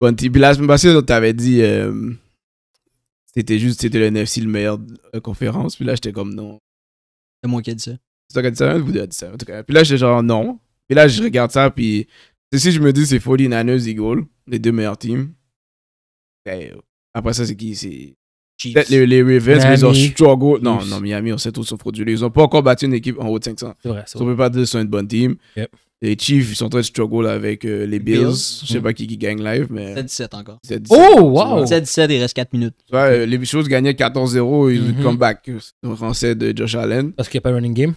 bonnes teams. Puis la semaine passée, t'avais dit que euh, c'était juste, c'était le NFC le meilleur de conférence. Puis là, j'étais comme non. C'est moi qui ai dit ça. C'est toi qui as dit ça, vous deux dit ça. En tout cas. Puis là, j'étais genre non. Puis là, je regarde ça, puis si je me dis c'est 49ers, Eagles, les deux meilleurs teams. Ben, après ça, c'est qui C'est Peut-être les, les, mais ils ont struggle. Non, non, Miami, on sait tous sont produit. Ils n'ont pas encore battu une équipe en haut de 500. C'est vrai. On peut pas dire qu'ils sont une bonne team. Les Chiefs, ils sont en train de struggle avec euh, les Bills. Je sais mm. pas qui, qui gagne live, mais. 7-17 encore. 7 -17, oh, 7-17, il reste 4 minutes. Euh, les choses gagnaient 14-0, ils ont mm -hmm. comeback. Donc, euh, français de Josh Allen. Parce qu'il n'y a pas de running game?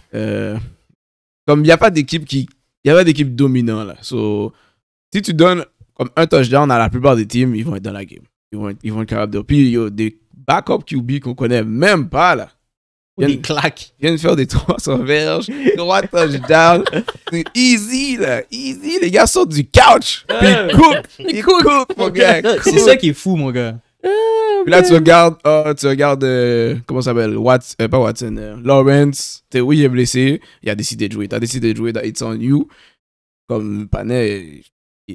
comme il n'y a pas d'équipe qui. Il y avait d'équipe dominante, là. So, si tu donnes comme un touchdown à la plupart des teams, ils vont être dans la game. Ils vont être, ils vont être capables de. Puis, il y a des backup QB qu'on connaît même pas, là. Il claque. Il Vient de faire des 300 verges, touch touchdowns. C'est easy, là. Easy. Les gars sortent du couch. Puis ils coupent. Ils mon gars. C'est ça qui est fou, mon gars. Puis là, tu regardes, oh, tu regardes, euh, comment ça s'appelle, Watts, euh, pas Watson, euh, Lawrence, T'es oui, il est blessé, il a décidé de jouer, t'as décidé de jouer It's On You, comme Panet, il,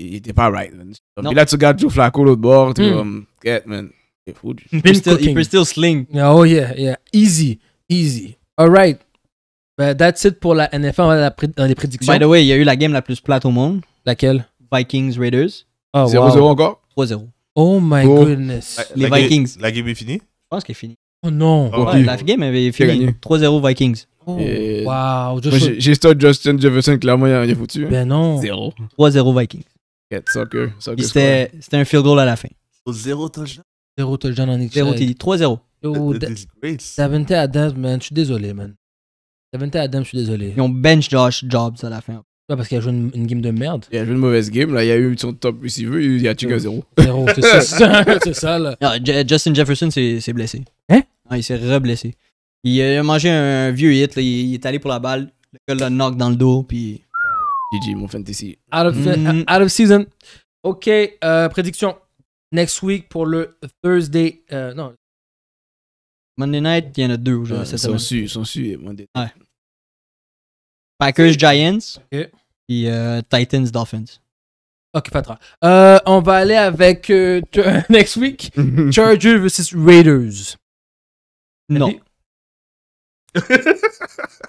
il était pas right. Puis là, tu regardes Joe Flacco l'autre bord, tu hmm. comme, get, man, il food. still, sling. Oh yeah, yeah. Easy, easy. All right. that's it pour la NFL dans euh, les prédictions. By the way, il y a eu la game la plus plate au monde. Laquelle? Vikings Raiders. 0-0 encore? 3-0. Oh my goodness. La, les Vikings. La game est finie? Je pense qu'elle est finie. Oh non. La game avait fini. 3-0 Vikings. Oh, wow. J'ai start Justin Jefferson, clairement, il est foutu. Hein. Ben non. 0. 3-0 Vikings. C'était un field goal à la fin. 0 touchdown? 0 ترجعنا Zéro, 0 dit. 3 0 Davante Adams, man. Je suis désolé, man. Davante Adams, je suis désolé. Ils ont bench Josh Jobs à la fin. parce qu'il a joué une, game de merde. Il a joué une mauvaise game, là. Il a eu son top veut. il a tué à 0. 0, c'est ça, c'est ça, là. Ah, Justin Jefferson s'est blessé. Hein? Non, ah, il s'est re-blessé. Il a mangé un vieux hit, Il, est allé pour la balle. Le gars l'a knock dans le dos, puis. GG, mon fantasy. Mm. Out of, season. Ok, euh, prédiction next week pour le Thursday. Euh, non. Monday night, il y en a deux aujourd'hui. Ouais, euh, ils sont su, ils sont su, euh, Monday Ouais. Packers Giants. Okay. Et Titans Dolphins. Ok, pas trop. Euh, on va aller avec next week. Chargers versus Raiders. Non.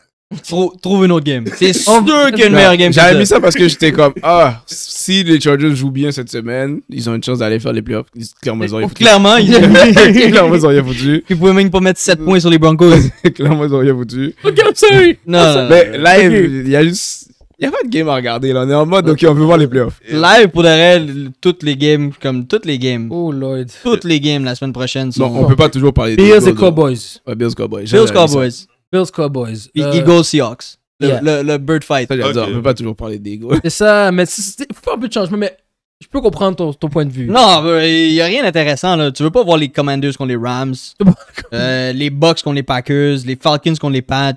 trouve une autre game. C'est sûr qu'il y a une meilleure game. J'avais mis ça parce que j'étais comme, ah, si les Chargers jouent bien cette semaine, ils ont une chance d'aller faire les playoffs. Clairement, ils ont rien foutu. Clairement, ils ont rien foutu. Ils pouvaient même pas mettre 7 points sur les Broncos. Clairement, ils ont rien foutu. Regarde ça, Non. Mais live il y a juste. Il n'y a pas de game à regarder, là. On est en mode, ok, on veut voir les playoffs. Live, pour le toutes les games, comme toutes les games. Oh, Lord. Toutes les games la semaine prochaine. Non, on peut pas toujours parler de Bills et Cowboys. Ouais, Cowboys. Bills Cowboys. Bills Cowboys. Euh, Eagles Seahawks. Le, bird fight. Ça, okay. dire, peut pas toujours parler des C'est ça, mais il faut faire un peu de changement, mais je peux comprendre ton, point de vue. Non, il euh, n'y a rien d'intéressant. Là. Tu veux pas voir les Commanders contre les Rams, euh, les Bucks contre les Packers, les Falcons contre les Pats.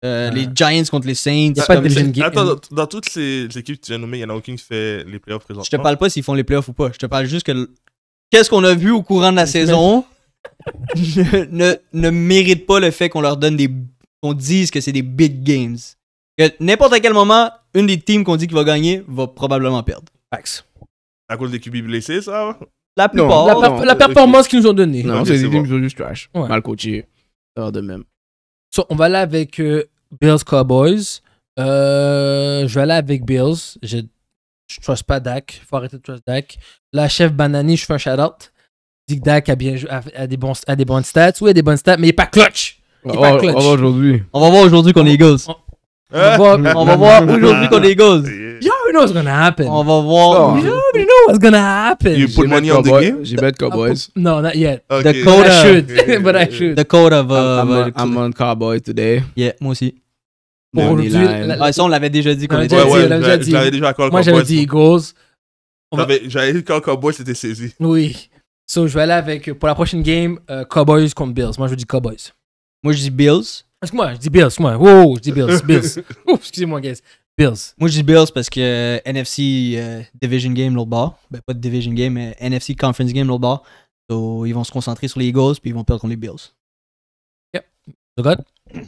Les Giants contre les Saints. Pas Attends, dans, toutes les équipes que tu viens de nommer, il n'y en a aucune qui fait les playoffs présentement. Je ne te parle pas s'ils font les playoffs ou pas. Je te parle juste que qu'est-ce qu'on a vu au courant de la saison ne, ne méritent pas le fait qu'on leur donne des. qu'on dise que c'est des big games. N'importe à quel moment, une des teams qu'on dit qu'il va gagner va probablement perdre. Facts. À cause des QB blessés, ça La plupart. la, euh, performance qu'ils nous ont donnée. Non, c'est des qui sont juste trash. Mal coaché, Alors de même. So, on va aller avec euh, Bills Cowboys. Euh, je vais aller avec Bills. Je ne trust pas Dak. faut arrêter de trust Dak. La chef Banani, je fais un shout-out. Dick Dak a, bien, a, a, des bons, a des bonnes stats. Oui, a des bonnes stats, mais il n'est pas clutch. Il est pas clutch. On va aujourd'hui. On va voir aujourd'hui qu'on est Eagles. On, on, va voir, aujourd'hui qu'on est Eagles. Yo, we know what's gonna happen. On va voir. Oh. Yo, we know what's gonna happen. You put money on the game? J'ai bet ah, Cowboys. Oh, no, not yet. the code I should. But I should. The code of... I'm, on Cowboys today. Yeah, moi aussi. Aujourd'hui, ah, ça on l'avait déjà dit. qu'on l'avait déjà, ouais, ouais, déjà dit. Moi j'avais dit Eagles. J'avais dit quand Cowboys c'était saisi. Oui. So, je vais aller avec, euh, pour la prochaine game, euh, Cowboys contre Bills. Moi, je dis Cowboys. Moi, je dis Bills. Excuse-moi, je dis Bills. Moi, Oh, je dis Bills. Bills. excusez-moi, guys. Bills. Moi, je dis Bills parce que euh, NFC Division Game, l'autre bord. Ben, pas de Division Game, mais NFC Conference Game, l'autre bord. Donc, ils vont se concentrer sur les Eagles, puis ils vont perdre contre les Bills. Yep. So Je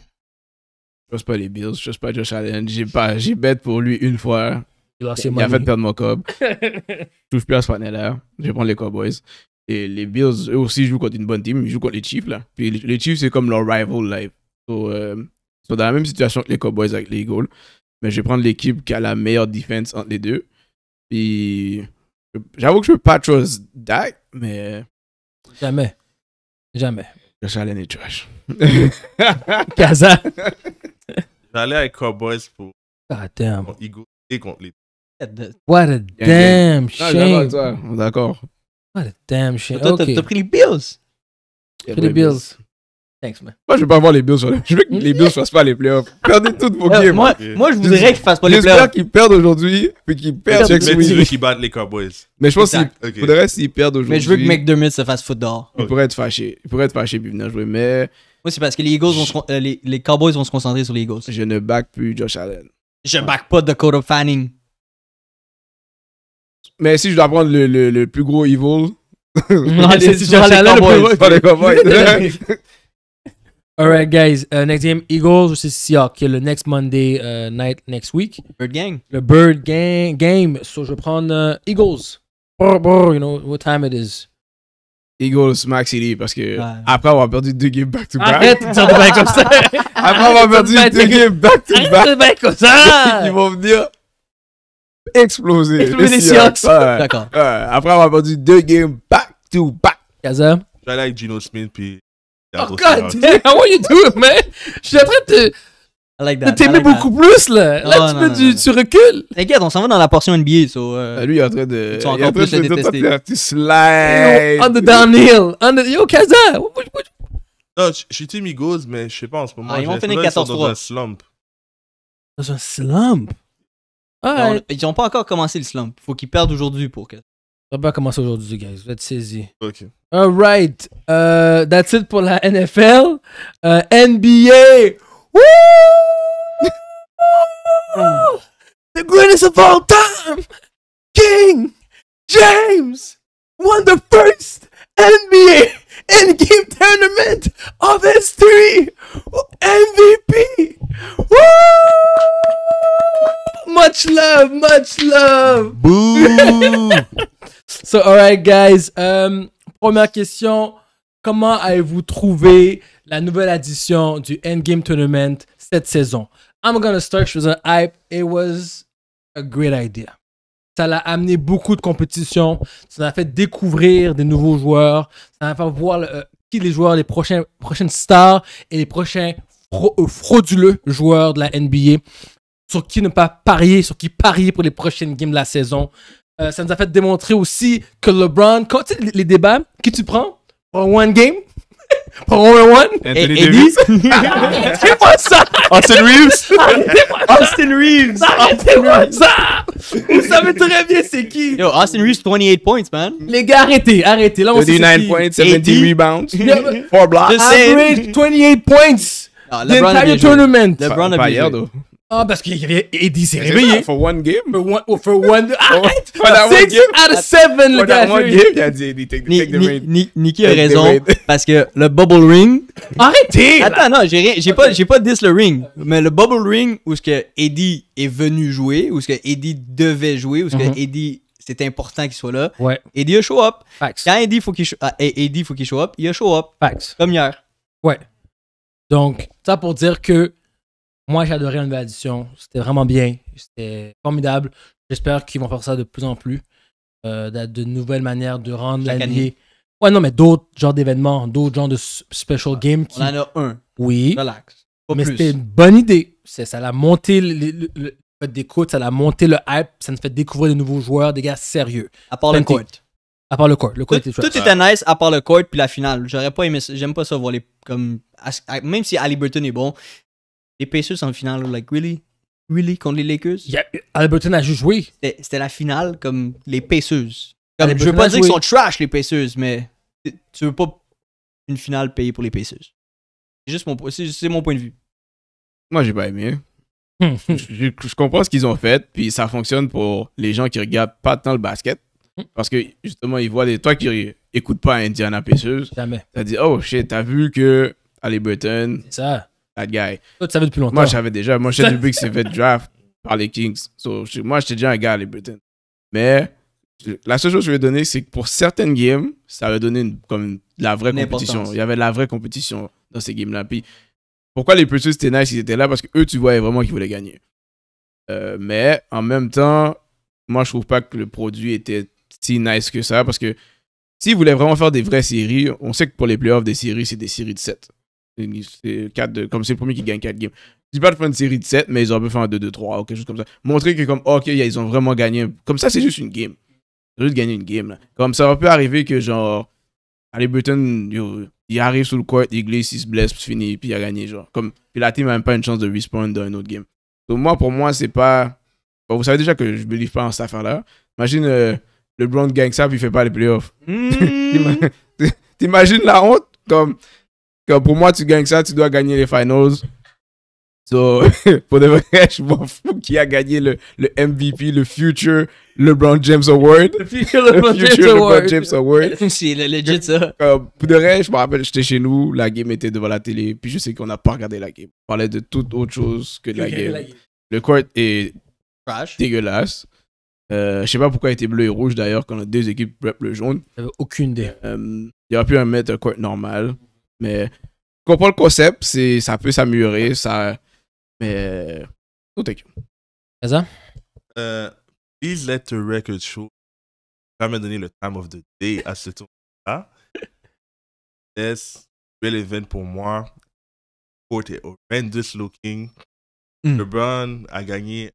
ne pas les Bills, je ne pas Josh Allen. J'ai, pas, j'ai bête pour lui une fois. Il, a fait perdre mon cob. je touche plus à ce panel-là. Je vais prendre les Cowboys. Et les Bills, eux aussi, jouent contre une bonne team. Ils jouent contre les Chiefs, là. Puis les Chiefs, c'est comme leur rival live. Euh, ils sont dans la même situation que les Cowboys avec les Eagles. Mais je vais prendre l'équipe qui a la meilleure défense entre les deux. Puis, j'avoue que je veux pas trop Dak, mais. Jamais. Jamais. Je Allen trash. Kaza. J'allais avec Cowboys pour. Ah, damn. et contre les. What a damn ah, shame. D'accord. What a damn shit. Toi, t'as pris les Bills. J'ai pris les Bills. Thanks, man. Moi, je veux pas avoir les Bills. Je veux que les hmm? Bills fassent pas les playoffs. Perdez toutes vos euh, games. Moi, moi, je voudrais qu'ils fassent pas les playoffs. J'espère qu'ils perdent aujourd'hui, puis qu'ils perdent chaque veux qu'ils battent les Cowboys. Mais je pense qu'ils okay. faudrait s'ils perdent aujourd'hui. Mais je veux que McDermott se fasse foot dehors. Il pourrait être fâché. Il pourrait être fâché puis venir jouer. Mais. Moi, c'est parce que les Eagles vont euh, les, les Cowboys vont se concentrer sur les Eagles. Je ne back plus Josh Allen. Je back pas Dakota Fanning. Mais si je dois prendre le, le, le plus gros evil. Non, c'est le Alright, guys. Uh, next game, Eagles versus Seahawks, qui est le next Monday uh, night next week. Bird Gang. Le Bird Gang game. So, je vais prendre uh, Eagles. Brr, brr, you know what time it is. Eagles Max est parce que après avoir perdu deux games back to back. Arrête de back comme ça. après avoir perdu deux games back to back. Arrête de back comme ça. Ils vont venir explosé. Explosé les Seahawks. D'accord. Ouais. Après avoir perdu deux games back to back. Kazam. J'allais avec Gino Smith puis. Oh god hein. damn, how are you doing, man? Je suis en train de. I like that. T'aimais like beaucoup plus là. Oh, là, tu, non, peux, non, tu, non. tu, T'inquiète, on s'en va dans la portion NBA. So, euh, euh, lui, il est en train de. Tu encore plus le détester. Tu slides. On the downhill. Yo, Kaza. Non, je suis Team Eagles, mais je sais pas en ce moment. Ah, ils vont finir 14-3. Dans un slump. Dans un slump? Ah, Ils n'ont euh, pas encore commencé le slump. Faut qu'ils perdent aujourd'hui pour que. Ça va commencer aujourd'hui, guys. Vous êtes saisis. OK. Alright. Euh, that's it pour la NFL. Euh, NBA. Woo! the greatest of all time. King James won the first NBA in-game tournament of history. MVP. Woo! much love, much love. Boo. so, right, guys. Um, première question. Comment avez-vous trouvé la nouvelle addition du Endgame Tournament cette saison? I'm gonna start. with an hype. It was a great idea. Ça l'a amené beaucoup de compétition. Ça a fait découvrir des nouveaux joueurs. Ça a fait voir euh, qui les joueurs, les prochains, prochaines stars et les prochains euh, frauduleux joueurs de la NBA sur qui ne pas parier, sur qui parier pour les prochaines games de la saison. Euh, ça nous a fait démontrer aussi que LeBron, quand tu sais, les débats, qui tu prends Pour un game Pour one one Anthony et, Davis c'est que ça Austin Reeves Austin Reeves Vous savez très bien c'est qui Yo, Austin Reeves, 28 points, man Les gars, arrêtez, arrêtez. Là, on sait 29 points, 70 rebounds, 4 blocks. Average 28 points ah, LeBron a pas, pas ah, parce qu'il y avait Eddie s'est réveillé. For one game? Oh, for one, six game. out of seven, le gars! one game, il a dit take, Niki a raison, parce que le bubble ring... Arrêtez! Attends, non, j'ai pas, j'ai pas le ring, mais le bubble ring où ce que Eddie est venu jouer, où ce que Eddie devait jouer, où ce que mhm. Eddie c'était important qu'il soit là. Eddie a show up. Facts. Quand Eddie faut qu'il ah, Eddie faut qu'il show up, il a show up. Facts. Comme hier. Ouais. Donc, ça pour dire que moi, j'ai adoré la nouvelle édition. C'était vraiment bien. C'était formidable. J'espère qu'ils vont faire ça de plus en plus. Euh, de, nouvelles manières de rendre l'année. Ouais, non, mais d'autres genres d'événements, d'autres genres de special games. On en a un. Oui. Relax. mais c'était une bonne idée. Ça l'a monté le, fait d'écoute, ça a monté le hype, ça nous fait découvrir de nouveaux joueurs, des gars sérieux. À part le court. À part le court. Le court tout, tout était nice, à part le court puis la finale. J'aurais pas aimé J'aime pas ça voir les. Comme, même si Ali Burton est bon, les Pacers en finale, like, really? Really? Contre les Lakers? Yeah, Albertine a joué. C'était la finale, comme les Pacers. Comme, je veux pas dire qu'ils sont trash, les Pacers, mais tu veux pas une finale payée pour les Pacers. C'est juste mon, point de vue. Moi, j'ai pas aimé. je, comprends ce qu'ils ont fait, puis ça fonctionne pour les gens qui regardent pas tant le basket. Hmm. Parce que justement, ils voient des. Toi qui Écoute pas Indiana Pacers, tu as dit, oh shit, t'as vu que Ali C'est ça that guy. depuis longtemps. Moi, j'avais déjà. Moi, je vu que c'est fait draft par les Kings. moi, j'étais déjà un gars les Britons. Mais la seule chose que je vais donner, c'est que pour certaines games, ça avait donné comme la vraie compétition. Il y avait de la vraie compétition dans ces games-là. Puis pourquoi les Pursuits étaient nice, ils étaient là parce que eux, tu voyais vraiment qu'ils voulaient gagner. Euh, mais en même temps, moi, je trouve pas que le produit était si nice que ça parce que s'ils voulaient vraiment faire des vraies séries, on sait que pour les playoffs, des séries, c'est des séries de 7 quatre comme c'est le premier qui gagne 4 games. Je dis pas de faire une série de 7, mais ils auraient pu faire un 2-2-3 ou quelque chose comme ça. Montrer que, comme, ok, ils ont vraiment gagné. Comme ça, c'est juste une game. C'est juste gagner une game. Comme ça aurait pu arriver que, genre, Allez, Burton, il arrive sur le court, il glisse, il se blesse, puis finit, puis il a gagné. Genre. Comme, puis la team n'a même pas une chance de respawn dans une autre game. Donc, moi, pour moi, c'est pas. vous savez déjà que je ne believe pas en cette affaire-là. Imagine euh, le bronze gagne ça, puis il fait pas les playoffs. Hmm. T'imagines la honte Comme, pour moi, tu gagnes ça, tu dois gagner les finals. So, pour de vrai, je m'en fous qui a gagné le, le MVP, le Future LeBron James Award. Le Future LeBron, le future James Award. C'est legit ça. Euh, pour de vrai, je me rappelle, j'étais chez nous, la game était devant la télé, puis je sais qu'on n'a pas regardé la game. On parlait de toute autre chose que de la, game. Le court est dégueulasse. Euh, je sais pas pourquoi il était bleu et rouge d'ailleurs quand les deux équipes bleu le jaune. avait aucune des. il euh, il aurait pu mettre un court normal. Mais je comprends le concept, c'est, ça peut s'améliorer, ça. Mais. Tout est ça? Euh, please let the record show. Jamais donner le time of the day à ce tour-là. yes, bel event pour moi. Court est horrendous looking. Hmm. LeBron a gagné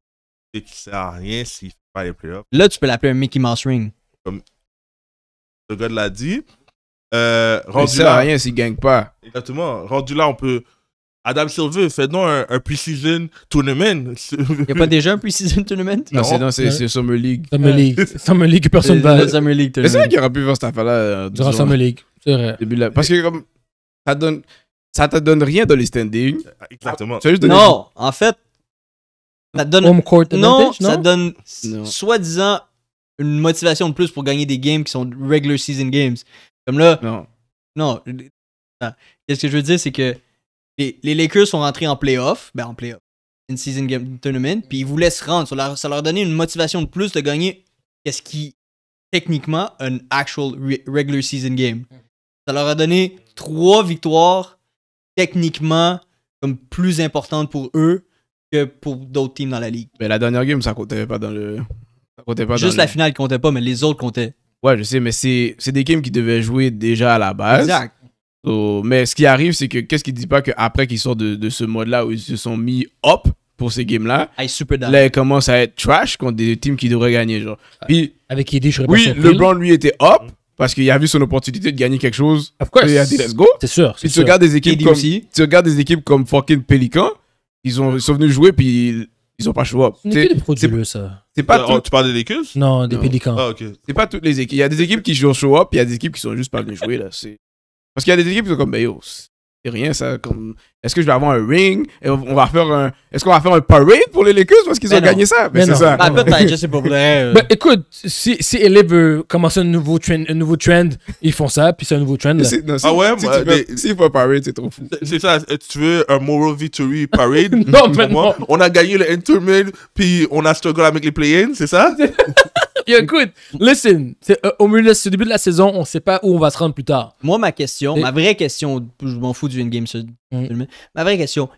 et qui sert à rien s'il fait pas les playoffs. Là, tu peux l'appeler un Mickey Mouse Ring. Comme le gars l'a dit. Euh, rendu ça là, rien s'il gagne pas. Exactement. Rendu là, on peut. Adam Silver, fais-nous un, un tournament. Il a pas déjà un pre tournament Non, c'est Summer League. Summer League. Summer League, personne va. Summer euh, hein. League C'est vrai qu'il aurait pu voir cette affaire-là. Durant Summer League. C'est vrai. Parce que comme. Ça donne. Ça te donne rien dans les standings. Exactement. non, en fait. Ça donne. Home court non, non, ça donne. Soi-disant une motivation de plus pour gagner des games qui sont regular season games. Comme là. Non. Non. Qu'est-ce que je veux dire, c'est que les, Lakers sont rentrés en playoff. Ben, en playoff. une season game tournament. Puis ils vous laissent rendre. Ça leur, a donné une motivation de plus de gagner. Qu'est-ce qui, techniquement, un actual regular season game. Mm. Ça leur a donné trois victoires, techniquement, comme plus importantes pour eux que pour d'autres teams dans la ligue. Mais la dernière game, ça comptait pas dans le. Ça comptait pas Juste la finale finale comptait pas, mais les autres comptaient. Ouais, je sais, mais c'est des games qui devaient jouer déjà à la base. Exact. mais ce qui arrive, c'est que qu'est-ce qui dit pas qu'après qu'ils sortent de, de ce mode-là où ils se sont mis hop pour ces games-là, ah, là, ils commencent à être trash contre des teams qui devraient gagner. Genre. Puis, Avec Eddie, je Oui, LeBron, lui, était hop parce qu'il a vu son opportunité de gagner quelque chose. Et Il a dit, let's go. C'est sûr. tu, Regardes des équipes comme, tu regardes des équipes comme fucking Pelican. Ils, ont, ils sont venus jouer, puis ils ont pas show up. C'est ça. pas euh, Tu parles des Lakers Non, des Pélicans. Ah, ok. C'est pas toutes les équipes. Il y a des équipes qui jouent show up, il y a des équipes qui sont juste pas venues jouer, là. Parce qu'il y a des équipes qui sont comme, mais rien. Ça, comme, est-ce que je vais avoir un ring? On va faire un, est-ce qu'on va faire un parade pour les Lakers parce qu'ils ont gagné ça? Ben, mais, c'est ça. Mais, ben, euh. ben, écoute, si, si LA veut commencer un nouveau trend, un nouveau trend ils font ça, puis c'est un nouveau trend. ah ouais? Si, il tu veux, parade, c'est trop fou. C'est ça. Euh, tu veux un moral victory parade? non, mais non. On a gagné le intermid, puis on a struggle avec les play-ins, c'est ça? écoute, listen, euh, au milieu de, début de la saison, on sait pas où on va se rendre plus tard. Moi, ma question, ma vraie question, je m'en fous du in-game, mm. ma vraie question,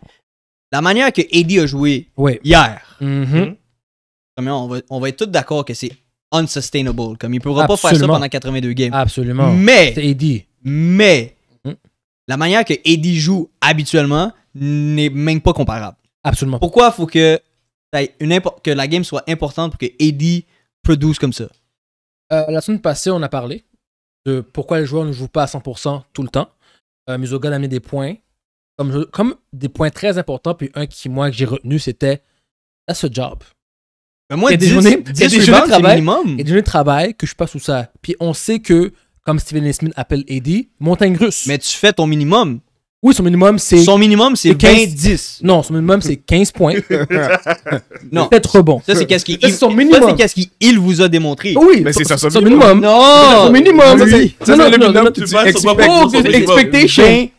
la manière que Eddie a joué hier, mm-hmm. Mm-hmm. on, va, on va être tous d'accord que c'est unsustainable. Comme il ne pourra pas faire ça pendant 82 games. Absolument. Mais, mais mm. la manière que Eddie joue habituellement n'est même pas comparable. Absolument. Pourquoi faut que, que la game soit importante pour que Eddie produce comme ça? Euh, la semaine passée, on a parlé de pourquoi les joueurs ne jouent pas à 100% tout le temps. mais euh, Musogan a mis des points, comme, comme, des points très importants, puis un qui, moi, que j'ai retenu, c'était à ce job. Mais ben, moi, il y a des journées, des de travail, des journées de travail que je passe sous ça. Puis on sait que, comme Steven Smith appelle Eddie, montagne russe. Mais tu fais ton minimum. Oui, son minimum, c'est. Son minimum, c'est 15... 10. Non, son minimum, c'est 15 points. non. Peut-être bon. Ça, c'est qu'est-ce qu'il. c'est qu'est-ce qu'il vous a démontré. Oui. Mais c'est ça, son minimum. Non. Son minimum. Ça, c'est le minimum. Tu expectation.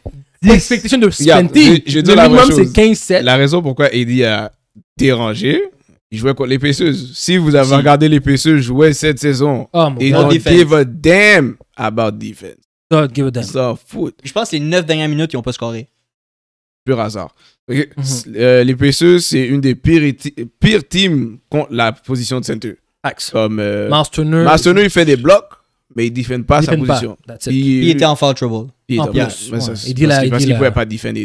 Expectation de spending. Le minimum, c'est 15-7. La raison pourquoi Eddie a dérangé, il jouait contre les Si vous avez regardé les jouer cette saison, oh, et give a damn about defense. Ça Je pense que les 9 dernières minutes, ils n'ont pas scoré. Pur hasard. Mhm. Euh, les PSU, c'est une des pires, teams contre la position de center. Comme. Euh, il fait des blocs, mais il ne défend pas sa position. Il, était en foul trouble. Il en plus. il parce, qu'il ne pouvait pas défendre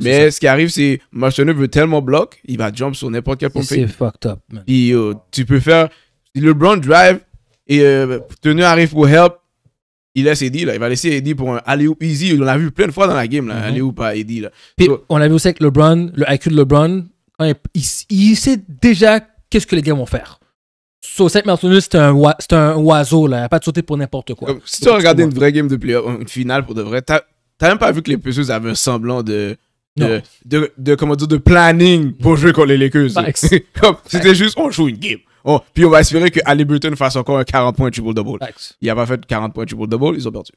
mais ce qui arrive, c'est Turner veut tellement bloc, il va jump sur n'importe quel pompier. C'est fucked up. Puis euh, tu peux faire. le LeBron drive et euh, Tenu arrive pour help, il laisse Eddie là, il va laisser Eddie pour un alley oop easy, on l'a vu plein de fois dans la game là, mm -hmm. alley oop Eddie là. Puis on l'a vu aussi avec LeBron, le IQ de LeBron, il, il sait déjà qu'est-ce que les gars vont faire. So, que Martinus, c'est un, un, oiseau là, pas de sauter pour n'importe quoi. si tu regardais une vraie game de playoff, une finale pour de vrai, t'as même pas vu que les PSUs avaient un semblant de de, de, comment dire, de planning pour jouer contre les Lakers. Bah, c'était juste on joue une game. Oh, puis on va espérer que Burton fasse encore un 40 points triple-double. Il n'a pas fait 40 points triple-double, ils ont perdu.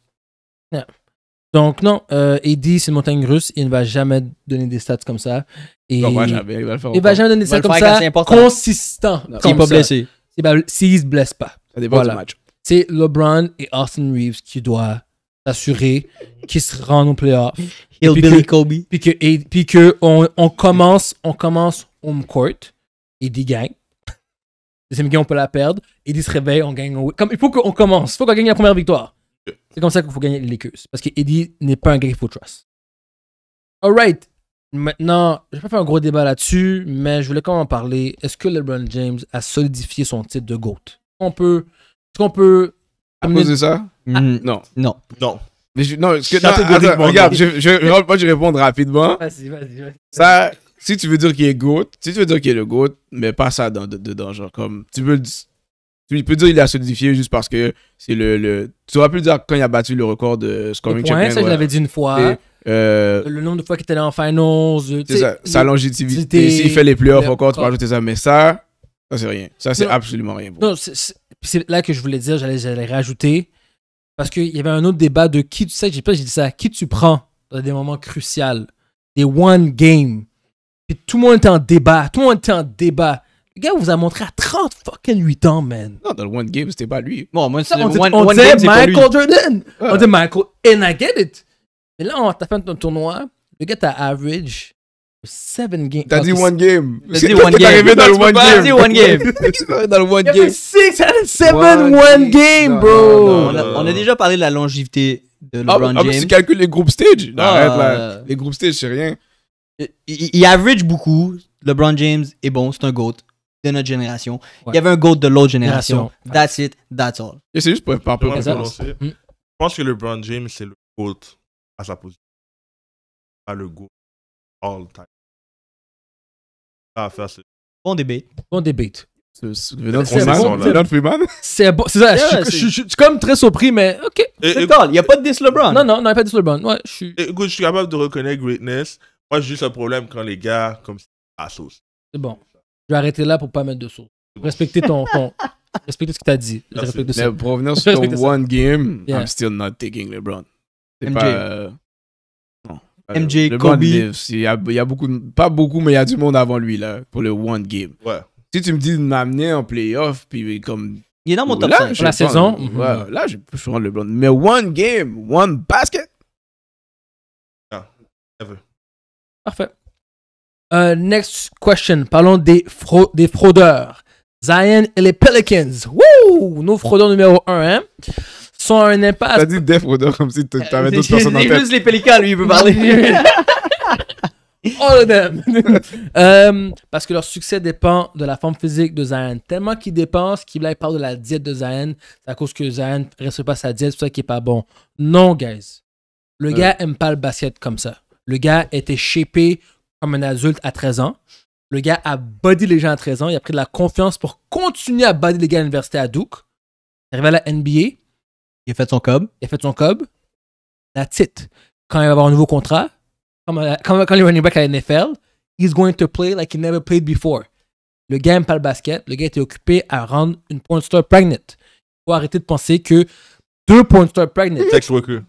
Donc, non, euh, Eddie, c'est une montagne russe. Il ne va jamais donner des stats comme ça. Et jamais, il va, va jamais donner des stats comme ça. Consistant. S'il n'est pas blessé. S'il ne se blesse pas. C'est LeBron et Austin Reeves qui doivent s'assurer qu'ils se rendent au playoff. Hillbilly Kobe. Puis qu'on puis que on, commence, on commence home court. Eddie gagne. Deuxième game, on peut la perdre. Eddie se réveille, on gagne. Comme, il faut qu'on commence. Il faut qu'on gagne la première victoire. C'est comme ça qu'il faut gagner les queues. Parce que Eddie n'est pas un game qu'il faut trust. Alright. Maintenant, je vais pas faire un gros débat là-dessus, mais je voulais quand même en parler. Est-ce que LeBron James a solidifié son titre de GOAT On peut. Est-ce qu'on peut. cause ça ah. mm, Non. Non. Non. Mais je, non, regarde, je, vais rapidement. Vas-y, vas-y, vas-y. Ça, si tu veux dire qu'il est GOAT, si tu veux dire qu'il est le GOAT, mais pas ça dans, dedans, comme, tu peux, tu peux dire qu'il a solidifié juste parce que c'est le, tu aurais pu le dire quand il a battu le record de scoring champion. ça, je l'avais dit une fois. Euh, le nombre de fois qu'il était allé en finals. C'est ça, sa longévité. S'il fait les playoffs hauts encore, tu peux ajouter ça. Mais ça, ça c'est rien. Ça, c'est absolument rien. Non, c'est là que je voulais dire, j'allais rajouter. Parce qu'il y avait un autre débat de qui, tu sais, j'ai pas j'ai dit ça, qui tu prends dans des moments cruciaux, des one game tout le monde était en débat. Tout le monde était en débat. Le gars vous a montré à 30 fucking 8 ans, man. Non, dans le One Game, c'était pas lui. Bon, moi, c'est on, one, one disait Michael Jordan. On disait Michael, and I get it. Mais là, on a fait un tournoi. Le gars, t'as average 7 games. T'as dit One Game. T'as dit One Game. T'es arrivé dans le One Game. T'as dit One Game. dans le One Game. 6 7 One Game, bro. On a déjà parlé de la longévité de ah, LeBron James. Ah, mais tu calcules les group stage. Arrête, là. Euh, les group stage, c'est rien. Euh, il, average beaucoup. LeBron James est bon, c'est un GOAT de notre génération. Il y avait un GOAT de l'autre génération. That's it, that's all. Et c'est juste pour un peu mm. Je pense que LeBron James, c'est le GOAT à sa position. Pas le GOAT all time. Ah, faire ce... Bon débat, Bon débat. C'est C'est bon. C'est ça. je, je, suis comme très surpris, mais ok. C'est Il n'y a pas de Dis LeBron. Non, non, non, il n'y a pas de Dis LeBron. Écoute, je suis capable de reconnaître greatness. Moi, j'ai juste un problème quand les gars, comme à sauce. C'est bon. Je vais arrêter là pour pas mettre de sauce. Respecter ton. Respecter ce que tu as dit. Mais pour revenir sur ton one game, I'm still not taking LeBron. C'est MJ. pas. Euh, non. Euh, MJ, Kobe. Il y, a, il y, a, beaucoup, pas beaucoup, mais il y a du monde avant lui, là, pour le one game. Ouais. Si tu me dis de m'amener en playoff, puis comme. Il est dans mon top là, 5 pour la saison. Mhm. là, je peux prendre LeBron. Mais one game, one basket. Non, ah, never. Parfait. Euh, next question. Parlons des, des fraudeurs. Zion et les Pelicans. Woo! Nos fraudeurs numéro 1, hein? Sont un impasse. T'as dit des fraudeurs comme si t'avais euh, d'autres personnes en tête. C'est juste les Pelicans, lui, il veut parler. All of them! Euh, parce que leur succès dépend de la forme physique de Zion. Tellement qu'ils dépensent qu'il parle de la diète de Zion. C'est à cause que Zion ne reste pas sa diète, c'est ça qui est pas bon. Non, guys. Le gars aime pas le basket comme ça. Le gars était shapé comme un adulte à 13 ans. Le gars a body les gens à 13 ans. Il a pris de la confiance pour continuer à body les gars à l'université à Duke. Il est arrivé à la NBA. Il a fait son cob. Il a fait son cob. La titre. Quand il va avoir un nouveau contrat, euh, quand, il va running back à la NFL, he's going to play like he never played before. Le gars n'aime pas le basket. Le gars était occupé à rendre une porn star pregnant. Il faut arrêter de penser que deux porn stars pregnant. Sex worker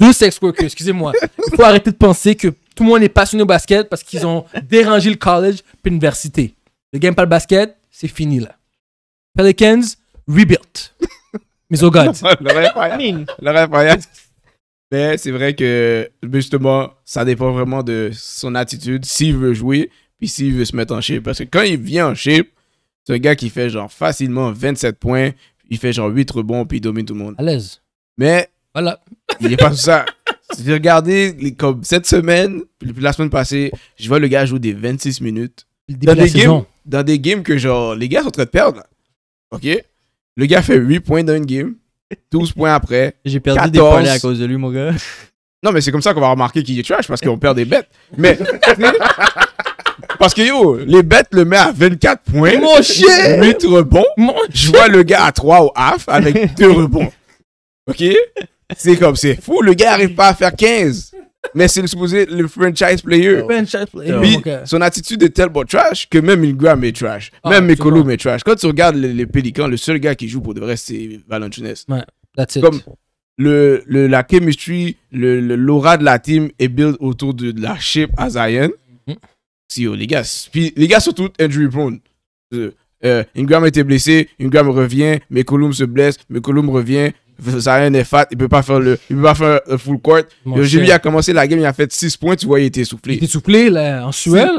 deux sex workers, excusez-moi. Il faut arrêter de penser que tout le monde est passionné au basket parce qu'ils ont dérangé le college puis l'université. Le game pas le basket, c'est fini là. Pelicans, rebuilt. Mais oh God. Mais c'est vrai que ben, justement, ça dépend vraiment de son attitude, s'il veut jouer, puis s'il veut se mettre en chip. Parce que quand il vient en chip, c'est un gars qui fait genre facilement 27 points, il fait genre 8 rebonds, puis il domine tout le monde. À l'aise. Mais voilà. Il n'est pas tout ça. J'ai regardé comme cette semaine, la semaine passée, je vois le gars jouer des 26 minutes. Dans des, games, dans des games que genre, les gars sont en train de perdre. OK? Le gars fait 8 points dans une game, 12 points après. J'ai perdu des points à cause de lui, mon gars. Non, mais c'est comme ça qu'on va remarquer qu'il est trash parce qu'on perd des bêtes. Mais. Parce que yo, les bêtes le met à 24 points. Mon chien! 8 rebonds. Mon je vois le gars à 3 au half avec 2 rebonds. OK? c'est comme, c'est fou. Le gars n'arrive pas à faire 15. Mais c'est supposé le franchise player. son attitude est tellement trash que même Ingram est trash. Ah, même Mekolo est trash. Quand tu regardes les, Pélicans, le seul gars qui joue pour de vrai, c'est Valentinès. Ouais, Comme le, la chemistry, l'aura de la team est build autour de, la ship à mm-hmm. Si, les gars. Puis, les gars sont tous injury prone. Ingram était blessé, Ingram revient, McCollum se blesse, McCollum revient, ça est fat, il peut pas faire le, il peut pas faire le full court. GB a commencé la game, il a fait 6 points, tu vois, il était soufflé. Il était soufflé, là, en suel.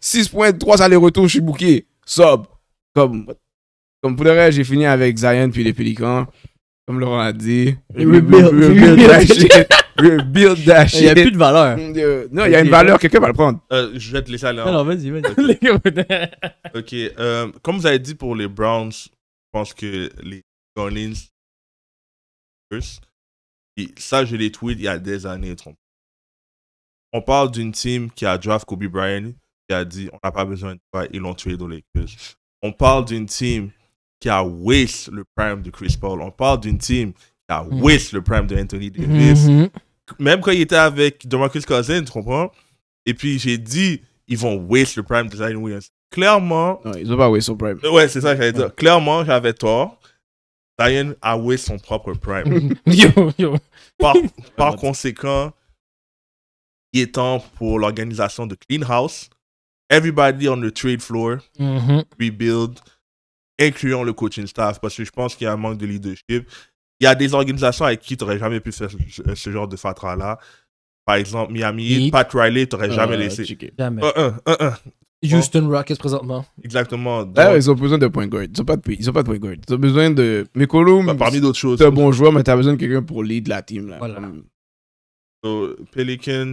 6 points, 3 allers-retours, je suis bouqué. Sob. Comme, comme pour le reste, j'ai fini avec Zion puis les Pelicans. Comme Laurent a dit. Rebuild, rebuild Rebuild Il n'y a plus de valeur. non, il y a une valeur, quelqu'un va le prendre. Euh, je jette les laisser aller. Non, vas-y, vas-y. ok, euh, comme vous avez dit pour les Browns, je pense que les Gunnings et ça, je l'ai tweet il y a des années. On parle d'une team qui a draft Kobe Bryant, qui a dit on n'a pas besoin de toi, ils l'ont tué dans les queues On parle d'une team qui a waste le prime de Chris Paul. On parle d'une team qui a hmm. waste le prime de Anthony Davis. Mm-hmm. Même quand il était avec DeMarcus Cousins, tu comprends? Et puis j'ai dit, ils vont waste le prime de Zion Williams. Clairement. ils n'ont pas waste le prime. Ouais, c'est ça que j'allais dire. Clairement, j'avais tort a oué son propre prime. Par, conséquent, il est temps pour l'organisation de Clean House. Everybody on the trade floor, we mm-hmm. build, rebuild, incluant le coaching staff, parce que je pense qu'il y a un manque de leadership. Il y a des organisations avec qui tu n'aurais jamais pu faire ce, genre de fatras là Par exemple, Miami, Pat Riley, tu n'aurais euh, jamais laissé. Houston Rockets présentement. Exactement. Eh, ils ont besoin de point guard. Ils n'ont pas, de... pas point guard. Ils ont besoin de. Mais bah, parmi d'autres choses. C'est un bon joueur, mais tu as besoin de quelqu'un pour lead la team. Là. Voilà. So, Pelicans,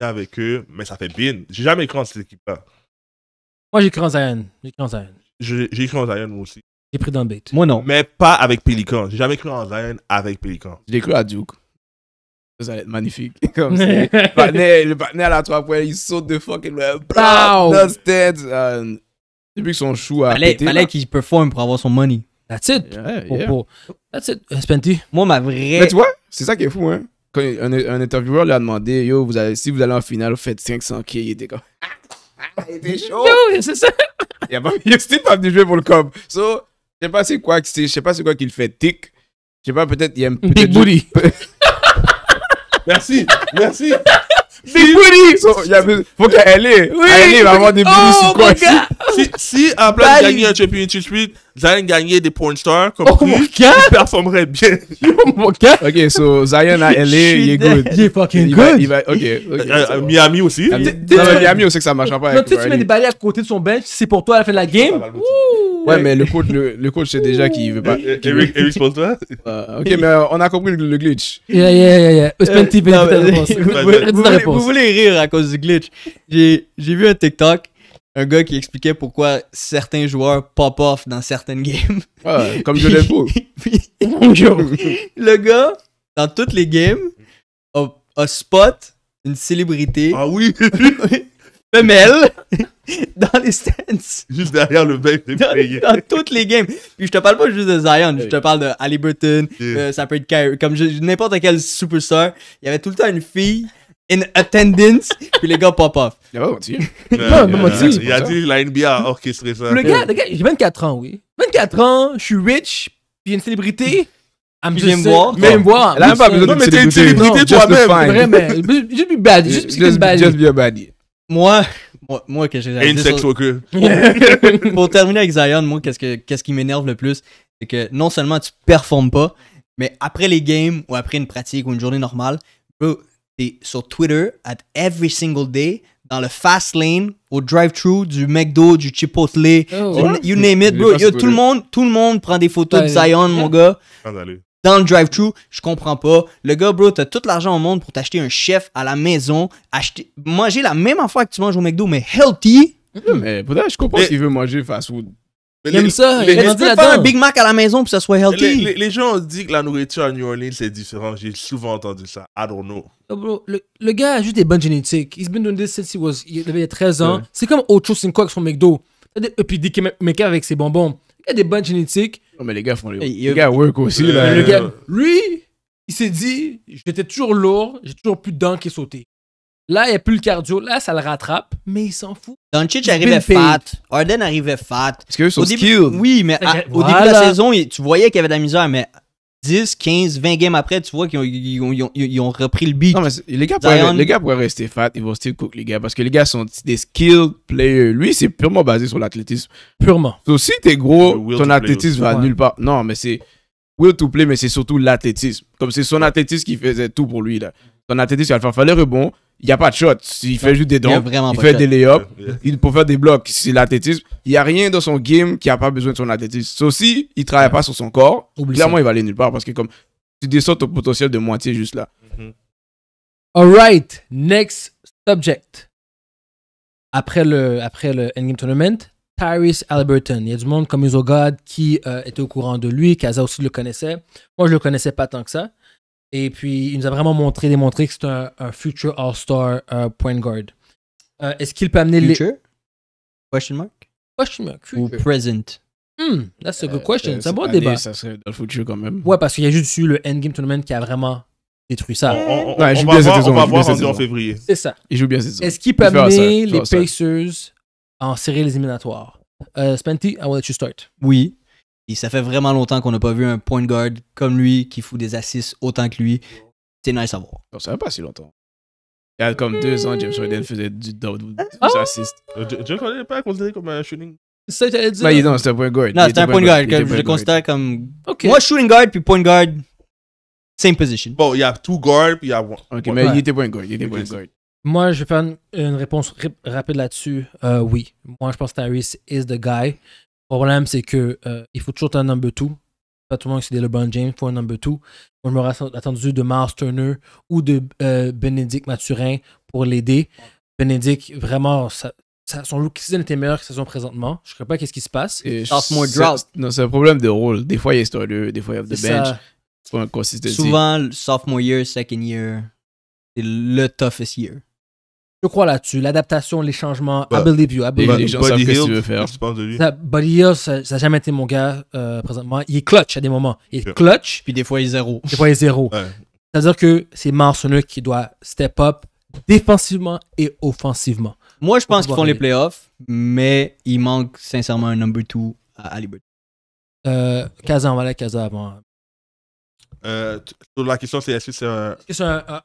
avec eux, mais ça fait bien. J'ai jamais cru en cette équipe-là. Moi, j'ai cru en Zion. J'ai cru en Zion. J'ai cru en Zion, moi aussi. J'ai pris dans le bait. Moi, non. Mais pas avec Pelicans. J'ai jamais cru en Zion avec Pelicans. J'ai cru à Duke ça va être magnifique. Comme c'est, le partenaire à la trois points, il saute de fucking dans Dusted. Euh, depuis que son chou a pété. Fallait qu'il performe pour avoir son money. That's it. pour, that's it. Euh, Spenty. Moi, ma vraie. Mais tu vois, c'est ça qui est fou, hein. Quand un, intervieweur lui a demandé, yo, si vous allez en finale, faites 500K, il était comme. Ah, ah, ah, il était chaud. Yo, c'est ça. il a pas, il pas venu jouer pour le com. So, je sais pas c'est quoi, je sais pas c'est quoi qu'il fait tic. Je sais pas, peut-être, il aime. Big booty. Merci, merci. Des Il Il faut qu'elle aille. Elle va avoir des bouris oh, Si, en place de gagner un championship suite, Zion gagnait des porn stars comme oh, lui, il performerait bien. Oh, ok, so Zion à LA, il est good. Il est fucking good. ok. Euh, euh, Miami aussi. mais Miami aussi que ça marche pas. Tu mets des balais à côté de son bench, c'est pour toi à la fin de la game. Ouais, mais le coach, le, coach, c'est déjà qui veut pas. Eric, Eric toi ah, Ok, mais euh, on a compris le, glitch. Yeah, yeah, yeah, yeah. vous, voulez, rire à cause du glitch. J'ai vu un TikTok, un gars qui expliquait pourquoi certains joueurs pop off dans certaines games. comme je l'ai le gars, dans toutes les games, a, a spot une célébrité Ah oui! femelle dans les stands. Juste derrière le bec, Dans toutes les games. Puis je te parle pas juste de Zion, je te parle de Halliburton, yeah. Euh, ça peut être Kyrie, comme n'importe quel superstar. Il y avait tout le temps une fille in attendance, puis les gars pop off. Il avait moitié. Non, Il a dit la NBA a orchestré ça. Le gars, j'ai 24 ans, oui. 24 ans, je suis rich, puis une célébrité. Elle viens me voir. Viens me voir. Elle a même pas besoin de Non, mais t'es une célébrité toi-même. Vraiment. Just be bad. Just, be a baddie. Moi, moi, moi que j'ai une sex pour terminer avec Zion, moi, qu'est-ce, qui m'énerve le plus, c'est que non seulement tu performes pas, mais après les games ou après une pratique ou une journée normale, bro, t'es sur Twitter at every single day dans le fast lane, au drive-thru du McDo, du Chipotle, oh. you name it, bro. tout, le monde, tout le monde prend des photos de Zion, mon gars dans le drive-thru, je comprends pas. Le gars, bro, t'as tout l'argent au monde pour t'acheter un chef à la maison, acheter, manger la même affaire que tu manges au McDo, mais healthy. mais peut je comprends qu'il veut manger fast-food. Il aime ça. il a faire un Big Mac à la maison pour que ça soit healthy. Les, gens ont dit que la nourriture à New Orleans, c'est différent. J'ai souvent entendu ça. I don't know. bro, le, gars a juste des bonnes génétiques. Il been doing this since he was, il avait 13 ans. C'est comme autre chose une coque sur McDo. Et puis DK Maker avec ses bonbons. Il a des bonnes génétiques. Non, mais les gars font les, les euh, gars work aussi. Euh, là, euh, lui, il s'est dit j'étais toujours lourd, j'ai toujours plus de dents qui est sauté. Là, il n'y a plus le cardio. Là, ça le rattrape, mais il s'en fout. Doncic arrivait fat. Harden arrivait fat. Parce qu'eux sont au Oui, mais au début de la saison, tu voyais qu'il y avait de la misère, mais 10, 15, 20 games après, tu vois qu'ils ont, ils ont, ils ont, repris le beat. les gars, pourraient, les gars rester fat, ils vont still cook, les gars, parce que les gars sont des skilled players. Lui, c'est purement basé sur l'athlétisme. Purement. aussi si t'es gros, ton athlétisme va nulle part. Non, mais c'est will to play, mais c'est surtout l'athlétisme. Comme c'est son athlétisme qui faisait tout pour lui, là. Son athlétisme, il fallait faire, il n'y a pas de shot. Il fait juste des dons. Il, fait des lay-ups. Il peut faire des blocs. C'est l'athlétisme. Il n'y a rien dans son game qui n'a pas besoin de son athlétisme. Sauf si il ne travaille pas sur son corps, clairement, il va aller nulle part parce que comme tu descends ton potentiel de moitié juste là. Mm-hmm. All right. Next subject. Après le, après le Endgame Tournament, Tyrese Alberton. Il y a du monde comme Isogad qui euh, était au courant de lui. Kaza aussi le connaissait. Moi, je ne le connaissais pas tant que ça. Et puis, il nous a vraiment montré, démontré que c'est un, future All-Star euh, point guard. Euh, est-ce qu'il peut amener future? les. Question mark? Question mark. Ou present? Hmm, that's a good euh, question. c'est un bon débat. Ça serait dans le futur quand même. Ouais, parce qu'il y a juste eu le Endgame Tournament qui a vraiment détruit ça. On, non, il On va voir en février. C'est ça. Il joue bien cette saison. Est-ce qu'il peut amener les Pacers en série éliminatoire? Uh, Spenty, I will let you start. Oui, et ça fait vraiment longtemps qu'on n'a pas vu un point guard comme lui qui fout des assists autant que lui. C'est nice à voir. ça va pas si longtemps. Il y a comme deux ans, James Harden faisait du, double ah. assist. Euh, je Harden n'est pas considéré comme un shooting. Ça, il dire. Non, c'était un point guard. Non, c'était un point guard. Que je le considère comme. Moi, shooting guard puis point guard, same position. Bon, il y a two guard puis il y a un mais il était point guard. Moi, je vais faire une, réponse rapide là-dessus. Euh, oui. Moi, je pense que Tyrese is the guy. Le problème, c'est que euh, il faut toujours un number 2. Pas tout le monde qui c'est des LeBron James il faut un number 2. On m'aurait attendu de Mars Turner ou de euh, Benedict Bénédicte Mathurin pour l'aider. Benedict, vraiment, ça, ça, son look season était meilleur que saison présentement. Je ne sais pas qu'est-ce qui se passe. Sophomore drought. Non, c'est un problème de rôle. Des fois, il est story, des fois, il est a the bench. Pas Souvent, sophomore year, second year, c'est le toughest year. Je crois là-dessus. L'adaptation, les changements. I believe you. I believe you. Les gens savent que tu veux faire. de lui? Ça, Buddy Hill, ça n'a jamais été mon gars euh, présentement. Il est clutch à des moments. Il est clutch. Puis des fois, il est zéro. Des fois, il est zéro. C'est-à-dire que c'est Marceneux qui doit step up défensivement et offensivement. Moi, je pense qu'ils font les playoffs, mais il manque sincèrement un number two à Halliburton. Euh, Kaza, on va aller Kaza avant. Euh, la question, c'est est-ce que c'est un. Est-ce que c'est un,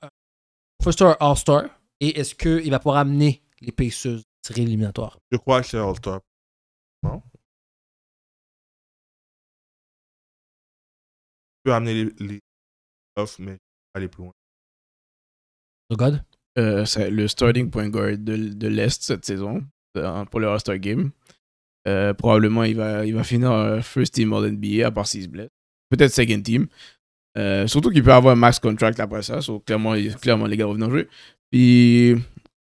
first Star un All-Star? Et est-ce qu'il va pouvoir amener les Pacers tirer éliminatoires? Je crois que c'est all top. Non? Il amener les, off, mais aller plus loin. c'est euh, le starting point guard de, l'Est cette saison euh, pour le all Game. Euh, probablement, il va, il va finir first team All-NBA à part s'il se blesse. Peut-être second team. surtout qu'il peut avoir un max contract après ça. So, clairement, clairement, les gars vont venir jouer. Puis,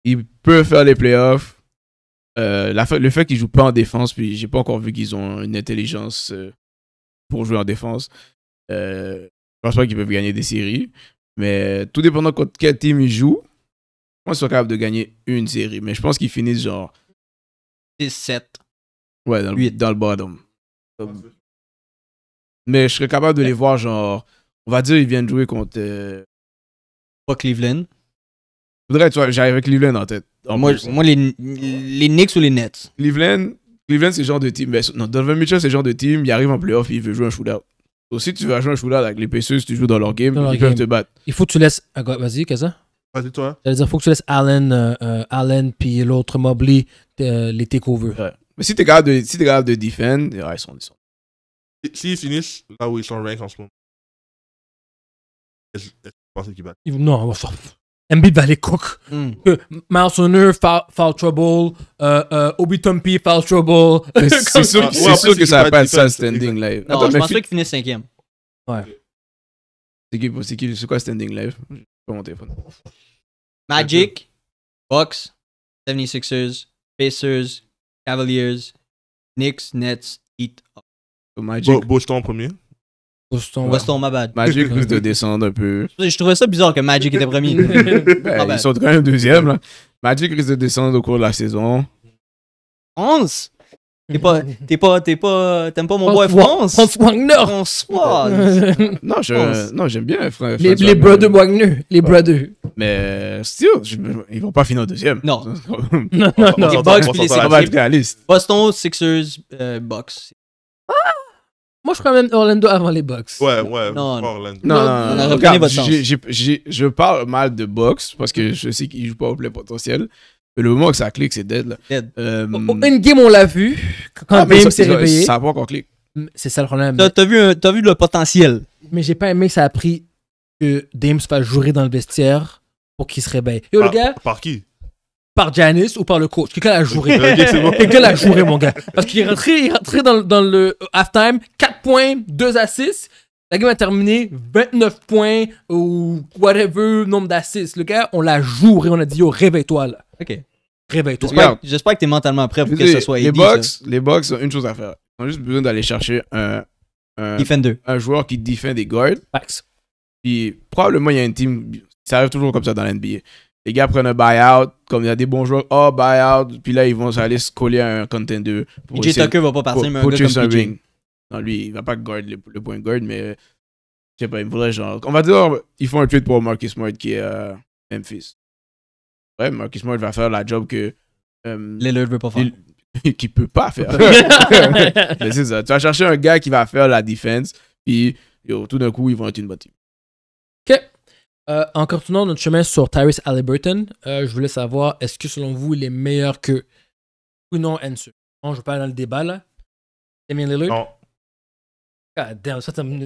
il peut faire les playoffs. Euh, le fait qu'ils jouent pas en défense, puis j'ai pas encore vu qu'ils ont une intelligence euh, pour jouer en défense. Euh, je pense pas qu'ils peuvent gagner des séries. Mais tout dépendant contre quel team ils jouent, je pense qu'ils sont capables de gagner une série. Mais je pense qu'ils finissent genre 6-7. Ouais, dans, Le, dans le bottom. Mais je serais capable de les voir genre. On va dire ils viennent jouer contre. Pas Cleveland voudrais, tu j'arrive avec Cleveland en tête. moi, les, les Knicks ou les Nets Cleveland, Cleveland c'est le genre de team. Ben, non, Donovan Mitchell, c'est le genre de team. Il arrive en playoff, il veut jouer un shootout. Donc, si tu veux jouer un shootout avec les Pacers, tu joues dans leur game, ils peuvent te battre. Il faut que tu laisses. Ah, vas-y, Kaza. Vas-y, toi. il faut que tu laisses Allen, euh, euh, Allen puis l'autre Mobley euh, les takeovers. Mais si t'es capable de, si capable de defend, ils sont. sont. S'ils finissent là où ils sont ranked en ce moment, je, je pense qu'ils battent. non, on va faire. Embiid Valley cook. Hmm. Que Miles Turner, foul, trouble. Euh, euh Obi tumpy foul trouble. C'est sûr, que, ça n'a pas standing live. Non, je pense qu'il finit cinquième. Ouais. C'est qui, c'est quoi standing live? pas mon téléphone. Magic, Bucks, 76ers, Pacers, Cavaliers, Knicks, Nets, Heat. Magic. en premier? Boston. Boston, ma bad. Magic risque de descendre un peu. Je trouvais ça bizarre que Magic était premier. Ben, ils sont quand même deuxième. Là. Magic risque de descendre au cours de la saison. France? T'es pas, t'es pas, pas, t'aimes pas mon boy France? France Wagner! François! non, non, j'aime bien Les, les brothers Wagner, les brothers. Mais, still, ils vont pas finir deuxième. Non. non, non, non. Boston, Sixers, euh, Bucks. Moi, je prends même Orlando avant les Bucks. Ouais, ouais. Non, non, non, non, je parle mal de Bucks parce que je sais qu'ils jouent pas au plein potentiel. Mais le moment que ça clique, c'est dead. Là. une euh, game, on l'a vu. Quand ah, c'est s'est réveillé. Ça pas encore C'est ça le problème. T'as, vu, as vu le potentiel. Mais j'ai pas aimé que ça a pris que Dames fasse jouer dans le vestiaire pour qu'il se réveille. Yo, le ah, gars. Par qui par Giannis ou par le coach. Quelqu'un l'a joué. Quelqu'un l'a joué, mon gars. Parce qu'il est rentré, il dans, le euh, halftime, 4 points, 2 assists. La game a terminé 29 points ou whatever nombre d'assists. Le gars, on l'a joué, on a dit yo, réveille-toi Ok. Réveille-toi. J'espère que t'es mentalement prêt pour que, ce soit les box Les box ont une chose à faire. Ils ont juste besoin d'aller chercher un, un, un, joueur qui défend des guards. Puis probablement, il y a une team. Ça arrive toujours comme ça dans l'NBA les gars prennent un buy-out, comme il y a des bons joueurs, oh, buy-out, puis là, ils vont aller se coller à un contender. Pour PJ Tucker va pas partir, mais un gars comme PJ. Non, lui, il va pas guard le, le point guard, mais euh, je sais pas, il me genre. On va dire, ils font un tweet pour Marcus Smart qui est euh, Memphis. Ouais, Marcus Smart va faire la job que. Euh, Lillard veut pas faire. qui peut pas faire. mais c'est ça. Tu vas chercher un gars qui va faire la défense, puis tout d'un coup, ils vont être une bonne team. Ok. Euh, en continuant notre chemin sur Tyrese Halliburton, euh, je voulais savoir, est-ce que selon vous, il est meilleur que ou non Ensu? On je parle dans le débat là. Damien Lillard? Non. God damn, ça un...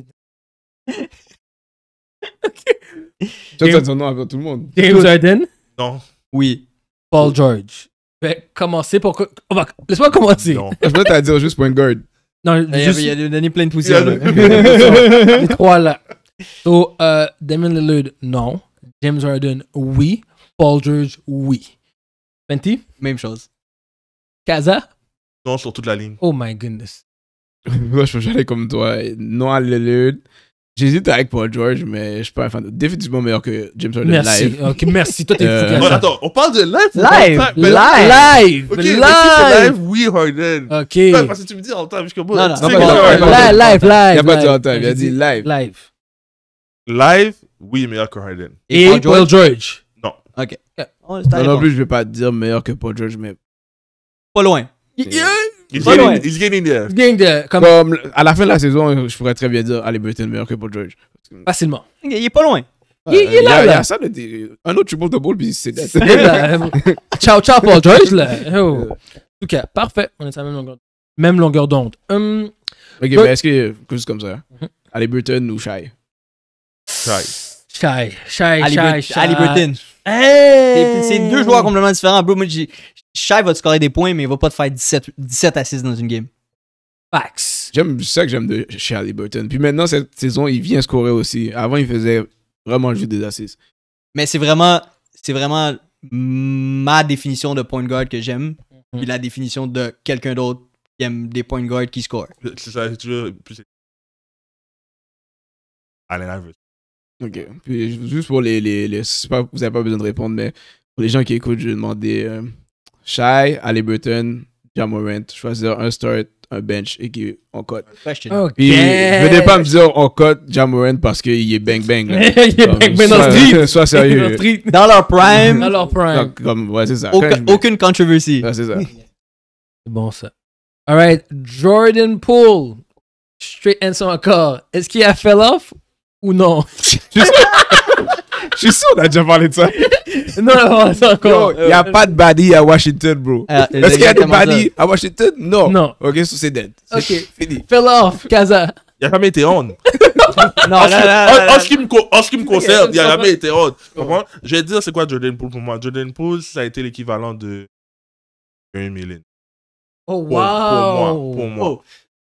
ok. Tu as ton nom avant tout le monde. James Harden? Non. Oui. Paul George. Commencez commencer pour... Oh, Laisse-moi commencer. Non. je voulais te dire juste point guard. Non, il, y il, a, années plein de poussière. Les trois là. Donc euh, Damien Lillard, non. James Harden, oui. Paul George, oui. Fenty? Même chose. Kaza? Non, sur toute la ligne. Oh my goodness. Moi, je j'allais comme toi. Non à Lillard. J'hésite avec Paul George, mais je suis pas un fan. Définitivement meilleur que James Harden merci. live. merci, toi t'es euh... fou. attends, on parle de live Live Live Live live, oui, Harden. Ok. parce que tu me dis en time, je non, live, live, live. Il n'y a pas de en il a dit live. Live. Live, oui, meilleur que Harden. Et, Paul George? Non. OK. Oh, non, non plus, je vais pas dire meilleur que Paul George, mais pas loin. Il est He's pas loin. Comme... à la fin de la saison, je pourrais très bien dire Allez, Burton meilleur que Paul George. Facilement. Il est pas loin. Il, il, est là. y a, là. ça, un autre triple de ball, puis c'est eh ben, euh, ciao, ciao, Paul George, là. Oh. En tout cas, parfait. On est à la même longueur, même longueur d'onde. Hum, ok, mais est-ce que, juste comme ça, mm Allez, Burton ou Shai Shai. Shai. Shai, Shai, Shy. C'est deux joueurs complètement différents. Bro, moi, va te scorer des points, mais il va pas te faire 17, 17 à dans une game. Facts. J'aime ça que j'aime de Ali Halliburton. Puis maintenant, cette saison, il vient scorer aussi. Avant, il faisait vraiment juste des assises. Mais c'est vraiment, c'est vraiment ma définition de point guard que j'aime. Mm. Puis la définition de quelqu'un d'autre qui aime des point guards qui score. C'est toujours plus. Ok. Puis juste pour les. les, les vous n'avez pas besoin de répondre, mais pour les gens qui écoutent, je vais demander euh, Shy, Ali Burton, Jamorant, choisir un start, un bench et qui en cote. Ok. Puis, venez pas me dire en cote Jamorant parce qu'il est bang bang. il est bang bang dans le street. Sois sérieux. dans leur prime. dans leur prime. Donc, comme, ouais, c'est ça. Aucune controversie. Ouais, c'est ça. c'est bon ça. All right, Jordan Poole. Straight answer encore. Est-ce qu'il a fell off ou non. Je suis, sûr on a déjà parlé de ça. Non, non, c'est encore. Il n'y a pas de badi à Washington, bro. Ah, euh, Est-ce qu'il y a de body à Washington? Non. Non. Ok, c'est dead. Ok. Fini. Fell off, Kaza. Il n'y a jamais été on. non, en, ce qui me, concerne, il n'y a jamais été on. Oh. Je vais dire c'est quoi Jordan Poole pour moi. Jordan Poole, ça a été l'équivalent de un million Oh, wow. Pour, moi. Pour oh. moi.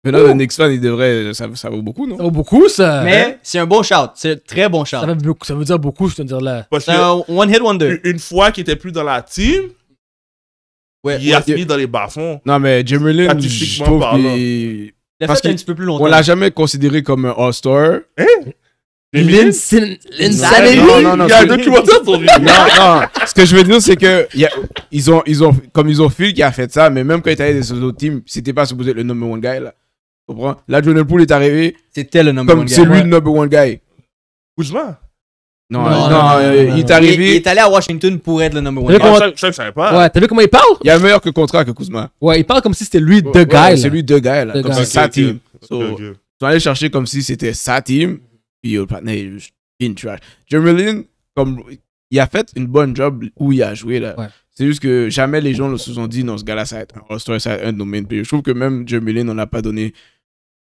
Mais là, oh. le Knicks il devrait. Ça, ça vaut beaucoup, non Ça vaut beaucoup, ça. Mais hein? c'est un bon shout. C'est un très bon shout. Ça veut, ça veut dire beaucoup, je te dire là. C'est un one hit wonder. Une fois qu'il était plus dans la team, ouais, il a fini dans les bas-fonds. Non, mais Jimmy je trouve qu'il. Parce qu'il un petit peu plus longtemps. On l'a jamais considéré comme un All-Star. Hein Linsen, non, non, non, il y a un documentaire sur lui. Non, non. Ce que je veux dire, c'est que y ils ont, ils ont, comme ils ont Phil qui a fait ça, mais même quand il était allé sur teams, team, c'était pas supposé être le number one guy là comprends? Là, Jordan Poole est arrivé. C'était le number comme one guy. C'est lui le number one guy. Kuzma? Non, non, il est arrivé. Il, est allé à Washington pour être le number one. Ah, guy. Comment... Je, ne savais pas. Ouais, t'as vu comment il parle Il a meilleur que contrat que Kuzma. Ouais, il parle comme si c'était lui the guy. C'est lui the guy là, comme si okay, sa team. Ils sont allés chercher comme si c'était sa team. Puis le oh, partner est juste in trash. comme il a fait une bonne job où il a joué là. C'est juste que jamais les gens se sont dit non, ce gars-là, ça va être un all ça va être je trouve que même Jeremy Lin, on n'a pas donné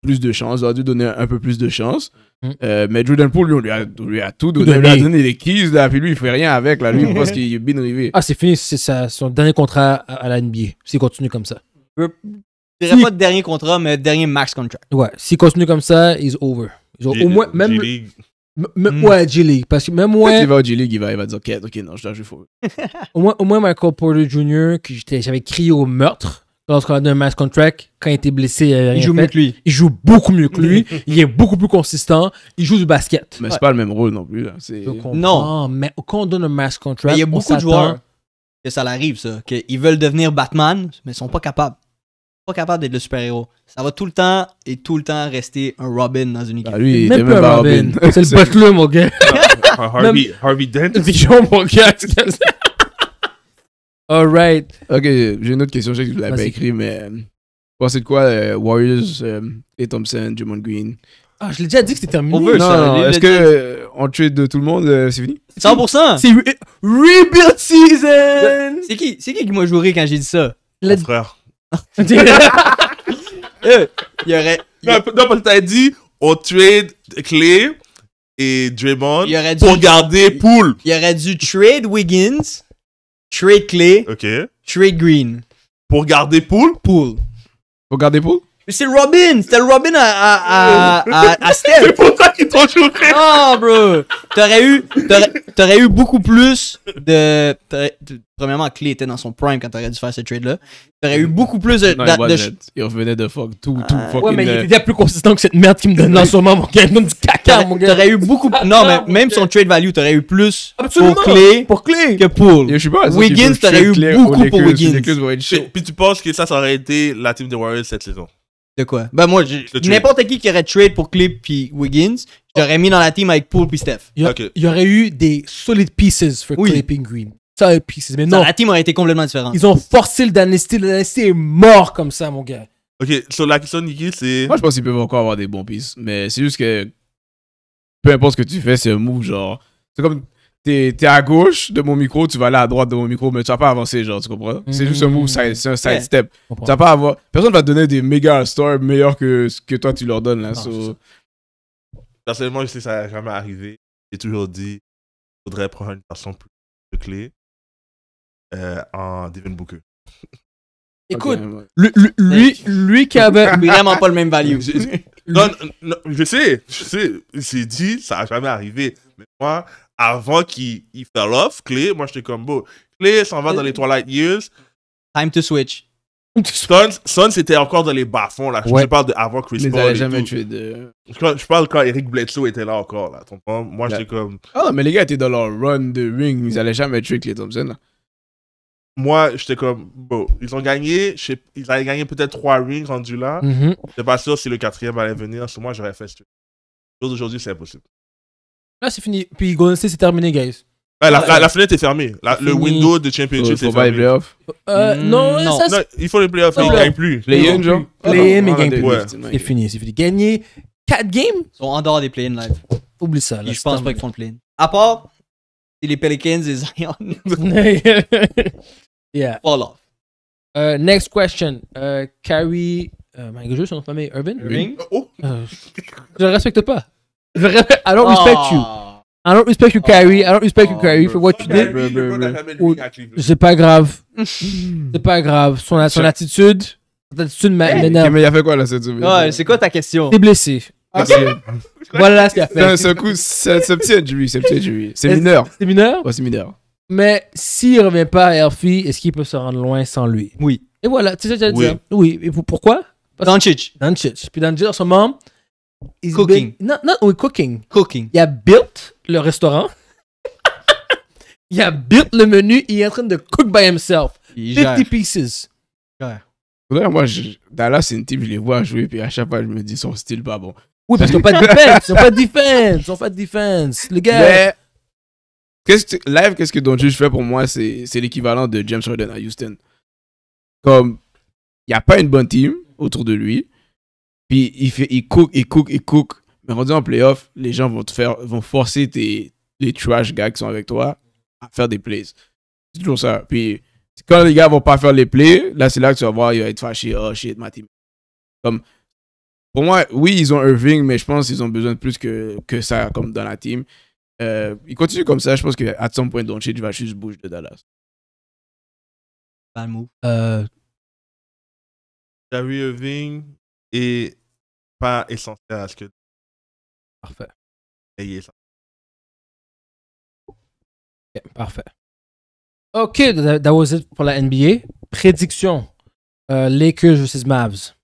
plus de chance, aurait dû donner un peu plus de chance. Mm. Euh, mais Jordan Poole, lui, on lui a, tout donné. Il lui a donné les keys, là, puis lui, il ne fait rien avec, là. Lui, il mm. pense qu'il est bien arrivé. Ah, c'est fini, c'est son dernier contrat à, la NBA, s'il continue comme ça. Je dirais pas de dernier contrat, mais dernier max contract. Ouais, s'il continue comme ça, il est over. au moins, même. Mm. Ouais, G-League. Parce que même moi. Quand il va au G-League, il va, dire, OK, OK, non, je dois jouer faux. au, moins, au moins, Michael Porter Jr., que j'avais crié au meurtre lorsqu'on a un mass contract, quand il était blessé, il, joue mieux que lui. Il joue beaucoup mieux que lui. il est beaucoup plus consistant. Il joue du basket. Mais c'est pas le même rôle non plus. Non. Mais quand on donne un mass contract, il y a beaucoup de joueurs que ça l'arrive, ça. Qu'ils veulent devenir Batman, mais ils sont pas capables. Pas capables d'être le super-héros. Ça va tout le temps et tout le temps rester un Robin dans une bah, équipe. Ah, lui, il même, Robin. C'est le butler, mon gars. Ah, Harvey, Dent. mon gars. Alright. Ok, j'ai une autre question, je sais que je l'avais pas écrit, mais. Euh, pensez de quoi euh, Warriors euh, et Thompson, Draymond Green Ah, je l'ai déjà dit que c'était terminé. On veut est-ce que on trade de tout le monde, c'est fini 100% C'est Rebuild Season C'est qui, c'est qui qui m'a joué quand j'ai dit ça Le frère. Il y aurait, Non, parce que t'as dit, on trade Clay et Draymond pour garder Poole. il y aurait dû trade Wiggins trade Clay, OK. trade Green. Pour garder Pool? Pool. Pour garder Pool? Mais c'est Robin! C'était le Robin à, à, à, à, c'est pour ça qu'ils t'ont Non, ah, bro! T'aurais eu, t'aurais, t'aurais eu beaucoup plus de. T'aurais, Premièrement, Clay était dans son prime quand t'aurais dû faire ce trade-là. T'aurais eu mm. beaucoup plus de. il, revenait de fuck tout, tout fucking. Ouais, mais il euh, était plus consistant que cette merde qui me donne en ce moment, mon gars. Il donne du caca, mon gars. T'aurais eu beaucoup. non, mais ah, même son trade value, t'aurais eu plus pour Clay, pour Clay que pour. Je sais pas, Wiggins, t'aurais eu beaucoup pour Wiggins. Puis tu penses que ça, ça aurait été la team des Warriors cette saison? De quoi? Ben moi, n'importe qui qui aurait trade pour Clay puis Wiggins, j'aurais mis dans la team avec Poole puis Steph. Il y, aurait eu des solid pieces for oui. et Green. Ça, et mais non. la team aurait été complètement différente. Ils ont forcé le Dynasty. Le Dynasty est mort comme ça, mon gars. Ok, sur la question, Niki, c'est. Moi, je pense qu'ils peuvent encore avoir des bons pistes. Mais c'est juste que. Peu importe ce que tu fais, c'est un move, genre. C'est comme. T'es à gauche de mon micro, tu vas aller à droite de mon micro, mais tu vas pas avancer, genre, tu comprends? C'est juste un move, c'est un sidestep. step. Tu vas pas avoir. Personne va te donner des méga stars meilleurs que ce que toi tu leur donnes, là. so... Personnellement, je sais que ça n'a jamais arrivé. J'ai toujours dit, faudrait prendre une façon plus clé. Euh, en Devin Booker. Écoute, lui, lui, lui, qui avait. vraiment pas le même value. non, je sais, je sais. c'est dit, ça n'a jamais arrivé. Mais moi, avant qu'il fasse off, Clay, moi j'étais comme beau. Clay s'en va dans les Twilight Years. Time to switch. Suns, Suns était encore dans les bas-fonds, là. Je parle de avant Chris Paul. Ils jamais Je, parle quand Eric Bledsoe était là encore, là. Moi, j'étais comme... Ah, mais les gars étaient dans leur run de ring. Ils n'allaient jamais tuer Clay Thompson, là moi, j'étais comme, bon, ils ont gagné, ils avaient gagné peut-être trois rings rendus là. je -hmm. pas sûr si le quatrième allait venir. sinon moi, j'aurais fait ce truc. Aujourd'hui, c'est impossible. Là, c'est fini. Puis Golden State, c'est terminé, guys. la, fenêtre est fermée. le window de championship est fermé. Les playoffs. Euh, non, mm, Ça, il faut les playoffs. Ils ne gagnent plus. Play-in, genre. Play-in, ah, mais ah, gagnent plus. C'est fini, c'est fini. Gagner 4 games. Ils sont en dehors des play-in live. Oublie ça. Là, je pense pas qu'ils font le play-in. À part les Pelicans et Zion. Yeah. Fall off. Uh, next question. Uh, Carrie. Euh, my God, son famille Irvin? Irving? Oh. oh. Uh, je le respecte pas. Je le respecte. I don't oh. respect ah. you. I don't respect you, Carrie. I don't respect oh, you, ah, Carrie, for what you did. C'est pas grave. C'est pas grave. Son, son attitude. Son attitude m'énerve. Mais il a fait quoi, là, cette Ouais, c'est quoi ta question? T'es blessé. Ah, voilà ce qu'il a fait. C'est un coup, c'est petit injury, c'est petit injury. C'est mineur. C'est mineur? Ouais, c'est mineur. Mais s'il revient pas à Elfie, est-ce qu'il peut se rendre loin sans lui Oui. Et voilà, tu sais ce que oui. dire. Oui. Et pourquoi Parce Doncic. Doncic. Puis le en ce moment, is cooking. Been, non, non, cooking. Cooking. Il a built le restaurant. il a built le menu. Il est en train de cook by himself. Il 50 pieces. Ouais. moi, je, Dallas, c'est une type, je les vois jouer. Puis à chaque fois, je me dis, son style pas bon. Oui, parce qu'ils n'ont pas de defense. Ils n'ont pas de defense. Ils n'ont pas de defense. Les gars live, qu'est-ce que Doncic fait pour moi, c'est, l'équivalent de James Harden à Houston. Comme il n'y a pas une bonne team autour de lui, puis il fait, il cook, il cook, il cook. Mais rendu en playoff, les gens vont te faire, vont forcer tes, les trash gars qui sont avec toi à faire des plays. C'est toujours ça. Puis quand les gars vont pas faire les plays, là c'est là que tu vas voir, ils vont être fâchés. « Oh shit, ma team. Comme pour moi, oui, ils ont Irving, mais je pense qu'ils ont besoin de plus que, que ça comme dans la team. Euh, il continue comme ça, je pense qu'à son point, Doncic va juste bouger de Dallas. Pas move. Euh... Jerry Irving est pas essentiel à ce que. Parfait. Ayez ça. Okay, parfait. Ok, that, was it pour la NBA. Prédiction euh, Lakers versus Mavs.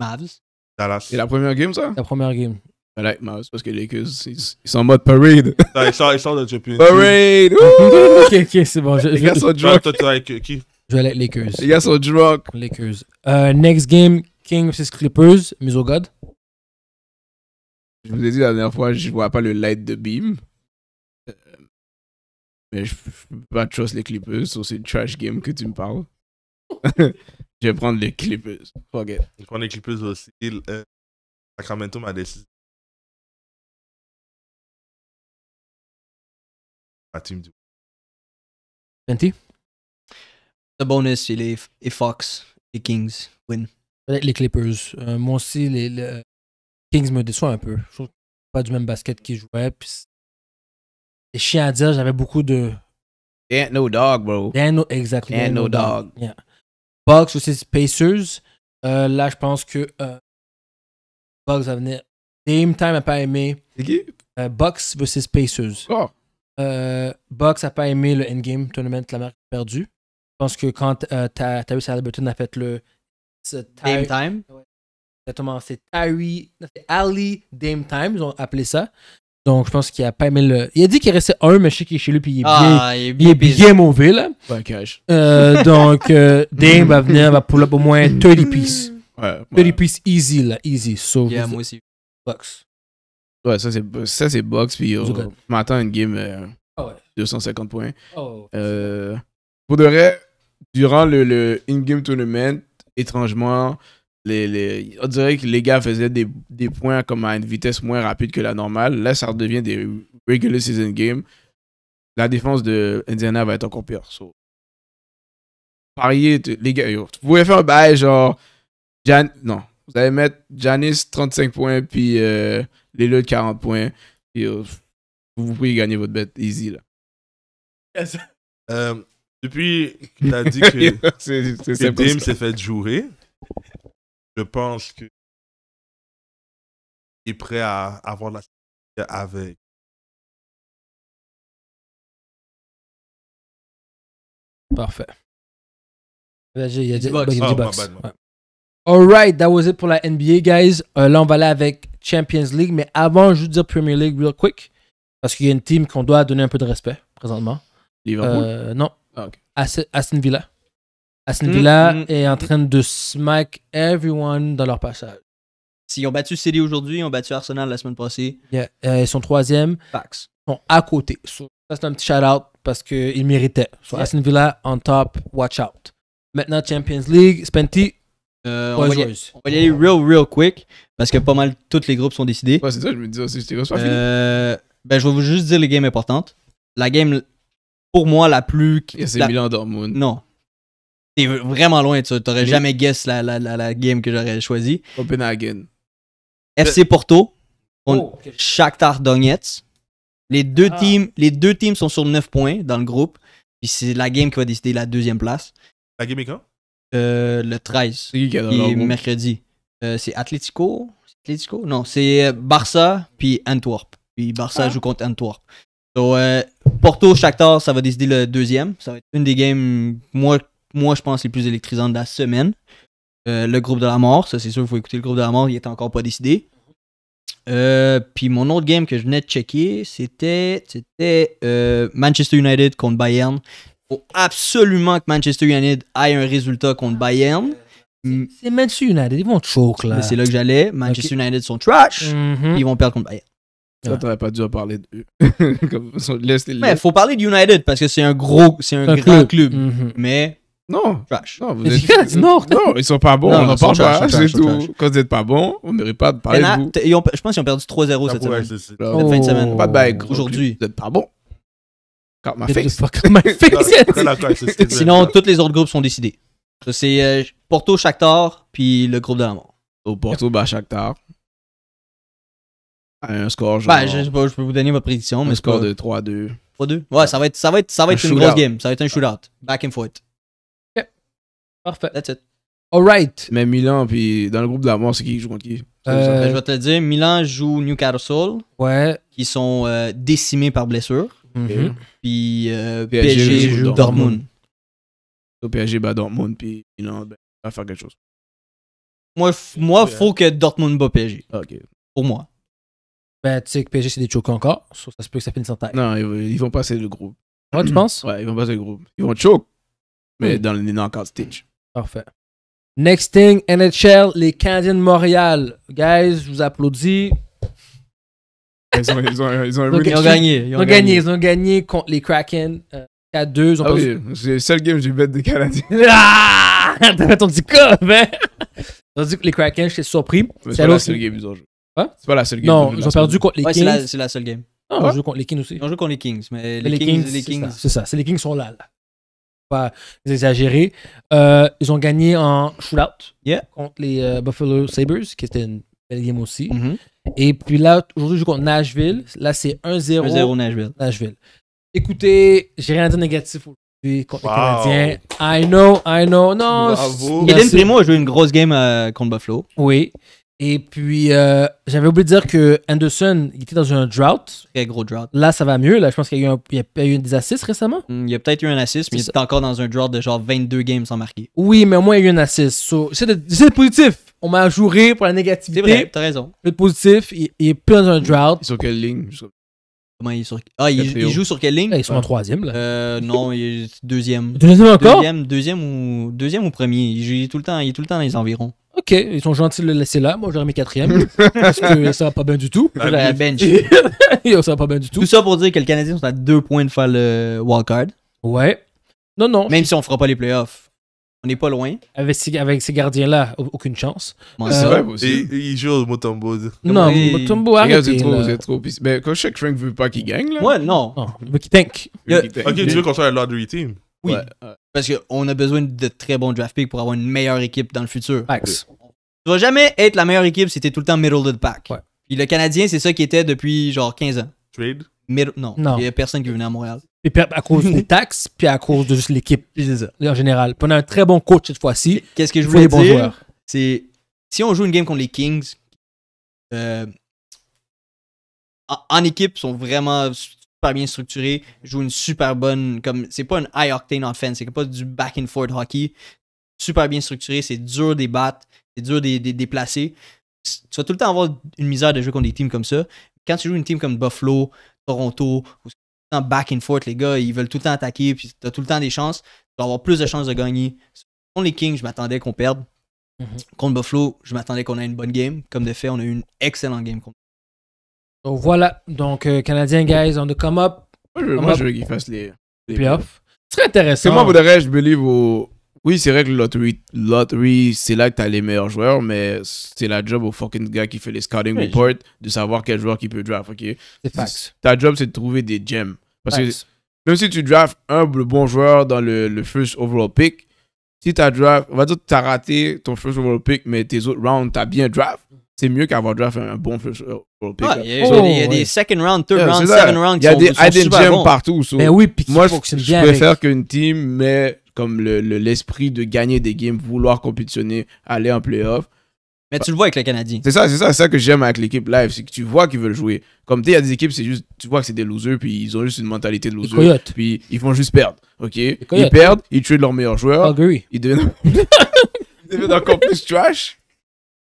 Mavs. Dallas. C'est la première game, ça La première game. Black Mouse, parce que les Lakers, ils, sont en mode parade. ils sortent, ils de Parade! ok, ok, c'est bon. Je, les je, gars sont drunk. Toi, avec euh, qui? Je vais aller les Lakers. Les gars sont drunk. Lakers. Euh, next game, King vs Clippers, mise Je vous ai dit la dernière fois, je vois pas le light de Beam. Euh, mais je, ne peux pas trust les Clippers, sauf c'est une trash game que tu me parles. je vais prendre les Clippers. Forget it. Je les Clippers aussi. Sacramento m'a décidé team Le bonus, c'est les, Fox, les Kings, win. Les Clippers. Euh, moi aussi, les, euh, Kings me déçoit un peu. Je trouve pas du même basket qu'ils jouaient. C'est chiant à dire, j'avais beaucoup de. ain't no dog, bro. ain't no, exactly. ain't no, dog. Yeah. Bucks aussi, Pacers. Euh, là, je pense que Bucks va venir. Dame time a pas aimé. C'est qui? Bucks versus Pacers. Oh. Euh, Box n'a pas aimé le endgame tournament la marque perdue. Je pense que quand euh, Halliburton a fait le. Dame Time. Exactement, c'est Terry. Ali Dame Time, ils ont appelé ça. Donc, je pense qu'il a pas aimé le. Il a dit qu'il restait un, mais je sais qu'il est chez lui, puis il est, ah, bien, mauvais, là. Ben, euh, donc, euh, Dame va venir, pour pull up au moins 30 pieces. 30 pieces easy, là, easy. So, yeah, moi aussi. Box. Ouais, ça, c'est, ça, c'est box. Puis oh, je une game 250 euh, ah points. Oh, euh, pour de vrai, durant le, le in-game tournament, étrangement, les, les, on dirait que les gars faisaient des, des, points comme à une vitesse moins rapide que la normale. Là, ça redevient des regular season games. La défense de Indiana va être encore pire. So. Parier, les gars, vous pouvez faire un bail genre. non, vous allez mettre Janis 35 points, puis les lots 40 points. Et, euh, vous pouvez gagner votre bet easy. Là. Euh, depuis que tu as dit que, c'est, c'est que s'est fait jouer, je pense que il est prêt à avoir la avec Parfait. Il y a, bah, il y a, ah, Alright, that was it pour la NBA, guys. Euh, là, on va aller avec Champions League, mais avant, je veux dire Premier League real quick, parce qu'il y a une team qu'on doit donner un peu de respect présentement. Liverpool euh, Non. Ah, Aston Villa. Aston mm, Villa mm. est en train de smack everyone dans leur passage. S'ils ont battu City aujourd'hui, ils ont battu Arsenal la semaine passée. Euh, ils sont troisième. Fax. Ils sont à côté. ça, c'est un petit shout-out parce qu'ils méritaient. Aston Villa on top, watch out. Maintenant, Champions League. Spenty, euh, on, va y, aller real, real quick parce que pas mal tous les groupes sont décidés. Ouais, c'est ça, je me dis, oh, c'est pas fini. Euh, ben, je vais vous juste dire les games importantes. La game, pour moi, la plus. c'est Milan Dortmund. Non. T'es vraiment loin de ça. T'aurais jamais guess la, game que j'aurais choisi. Copenhagen. FC Porto. Oh, Shakhtar Donetsk. Les deux, ah. teams, les deux teams sont sur 9 points dans le groupe. Puis c'est la game qui va décider la deuxième place. La game est quoi euh, le 13, qui mercredi. Euh, c'est Atletico Atletico Non, c'est euh, Barça puis Antwerp. Puis Barça ah. joue contre Antwerp. Donc, Porto, Shakhtar, ça va décider le deuxième. Ça va être une des games, moi, moi je pense, les plus électrisantes de la semaine. le groupe de la mort, ça c'est sûr, il faut écouter le groupe de la mort, il est encore pas décidé. puis mon autre game que je venais de checker, c'était c'était Manchester United contre Bayern faut absolument que Manchester United aille un résultat contre Bayern. C'est mm. Manchester United, ils vont choke là. C'est là que j'allais. Manchester United sont trash. Mm-hmm. Ils vont perdre contre Bayern. Ça, t'aurais pas dû en parler d'eux. Mais il faut parler de United parce que c'est un gros, c'est un, grand club. Mm-hmm. mais Non, trash. non, ils sont pas bons, on en parle pas, Quand vous êtes pas bons, on mérite pas de parler de vous. je pense qu'ils ont perdu 3-0 cette ah semaine. Pas de bague. Aujourd'hui. Vous êtes pas bons. Sinon, tous les autres groupes sont décidés. c'est euh, Porto, Shakhtar, puis le groupe de la mort. Au Porto, bah, Shakhtar. Un score, ben, genre. je, peux vous donner votre prédiction, Un score de 3-2. 3-2. Ouais, ça va être, ça va être, ça va être une grosse game. Ça va être un shootout. Back and forth. Yep. Parfait. That's it. Alright. Mais Milan, puis dans le groupe de la mort, c'est qui qui joue contre qui euh, euh, ben, Je vais te le dire. Milan joue Newcastle. Ouais. Qui sont décimés par blessure. Mhm. Puis euh, PSG, joue Dortmund. Donc PSG bat Dortmund, puis non ben, know, va faire quelque chose. Moi, moi faut que Dortmund bat PSG. Ok. Pour moi. Ben, tu sais que PSG, c'est des chocs encore. ça se peut que ça finisse en taille. Non, ils, vont passer le groupe. Ouais, tu penses Ouais, ils vont passer le groupe. Ils vont choke, mais dans les encore stage. Parfait. Next thing, NHL, les Canadiens de Montréal. Guys, je vous applaudis. Ils ont, ils ont, gagné. Ils ont, gagné. Ils ont gagné contre les Kraken. 4 euh, à 2 Ils ah oui, c'est le seul game que j'ai bête des Canadiens. Ah T'as fait ton petit cob, hein? Tandis que les Kraken, j'étais surpris. C'est pas la seule game qu'ils ont joué. Hein? C'est pas la seule game. Non, ils ont perdu contre les ouais, Kings. C'est la, seule game. Non, on joue contre les Kings aussi. On joue contre les Kings, mais les, Kings, Kings, les Kings. C'est ça, c'est les Kings sont là. Pas exagérer. Euh, ils ont gagné en shootout contre les euh, Buffalo Sabres, qui était une Belle game aussi. Mm-hmm. Et puis là, aujourd'hui, je joue contre Nashville. Là, c'est 1-0. 1-0 Nashville. Écoutez, j'ai rien à dire négatif aujourd'hui contre les Canadiens. I know, I know. Non. Bravo. Primo a joué une grosse game euh, contre Buffalo. Oui. Et puis, euh, j'avais oublié de dire que Anderson, il était dans un drought. Très gros drought. Là, ça va mieux. Là, je pense qu'il y a eu, eu des assists récemment. Hmm, il y a peut-être eu un assist, mais il était encore dans un drought de genre 22 games sans marquer. Oui, mais au moins, il y a eu un assist. So, c'est positif. On m'a joué pour la négativité. C'est vrai, t'as raison. Le positif, il, est plus dans un drought. Sur quelle ligne Comment il Ah, il, joue sur quelle ligne Ils sont en troisième, là. Euh, non, il est deuxième. Deuxième encore deuxième, deuxième, ou, deuxième ou premier. Il, est tout le temps, il est tout le temps dans les environs. Ok, ils sont gentils de le laisser là. Moi, j'aurais mis quatrième. parce que ça va pas bien du tout. Bah, La bench. ça va pas bien du tout. Tout ça pour dire que le canadien sont à deux points de faire le wildcard. Ouais. Non, non. Même si on fera pas les playoffs. On n'est pas loin. Avec, ces- gardiens-là, aucune chance. C'est euh, vrai aussi. Et il joue au Motombo. Non, Motombo Mutombo, c'est trop, Mais quand je sais que Frank veut pas qu'il gagne, là. Ouais, non. Non, veut qu'il tank. Ok, tu veux qu'on soit la lottery team? Oui. Parce qu'on a besoin de très bons draft picks pour avoir une meilleure équipe dans le futur. Max. Tu vas jamais être la meilleure équipe si t'es tout le temps middle of the pack. Puis le Canadien, c'est ça qui était depuis genre 15 ans. Trade? non, il n'y a personne qui venait à Montréal. Et puis à cause des taxes, puis à cause de l'équipe en général. on a un très bon coach cette fois-ci. Qu'est-ce que je voulais dire? C'est si on joue une game contre les Kings, euh, en équipe, ils sont vraiment super bien structurés, jouent une super bonne. comme C'est pas une high octane offense, c'est pas du back and forth hockey. Super bien structuré, c'est dur de battre, c'est dur des déplacer. Tu vas tout le temps avoir une misère de jouer contre des teams comme ça. Quand tu joues une team comme Buffalo, Toronto, ou back and forth, les gars. Ils veulent tout le temps attaquer, puis as tout le temps des chances. Tu vas avoir plus de chances de gagner. Contre les Kings, je m'attendais qu'on perde. Mhm. Contre Buffalo, je m'attendais qu'on ait une bonne game. Comme de fait, on a eu une excellente game contre. Donc voilà, donc euh, Canadiens guys, on the come up. Moi, je, veux qu'ils fassent les, playoffs. Très intéressant. C'est moi, vous je believe au, oui, c'est vrai que Lottery, lottery c'est là que tu as les meilleurs joueurs, mais c'est la job au fucking gars qui fait les scouting report reports de savoir quel joueur qui peut draft, ok? C'est Ta job, c'est de trouver des gems. Parce que même si tu drafts un bon joueur dans le, first overall pick, si tu as draft, on va dire que tu as raté ton first overall pick, mais tes autres rounds, tu as bien draft, c'est mieux qu'avoir draft un bon first overall pick. il y a, des second round, third round, seventh round. Il y a des gems partout. Mais ben oui, puis moi, je, préfère qu'une team mais comme l'esprit le, de gagner des games, vouloir compétitionner, aller en playoff. Mais tu le vois avec les Canadiens. C'est ça, c'est ça, ça que j'aime avec l'équipe live, c'est que tu vois qu'ils veulent jouer. Comme tu il y a des équipes, c'est juste, tu vois que c'est des losers, puis ils ont juste une mentalité de loser. Puis ils font juste perdre, ok Ils perdent, ils tuent leurs meilleurs joueurs. Ils deviennent, encore plus trash.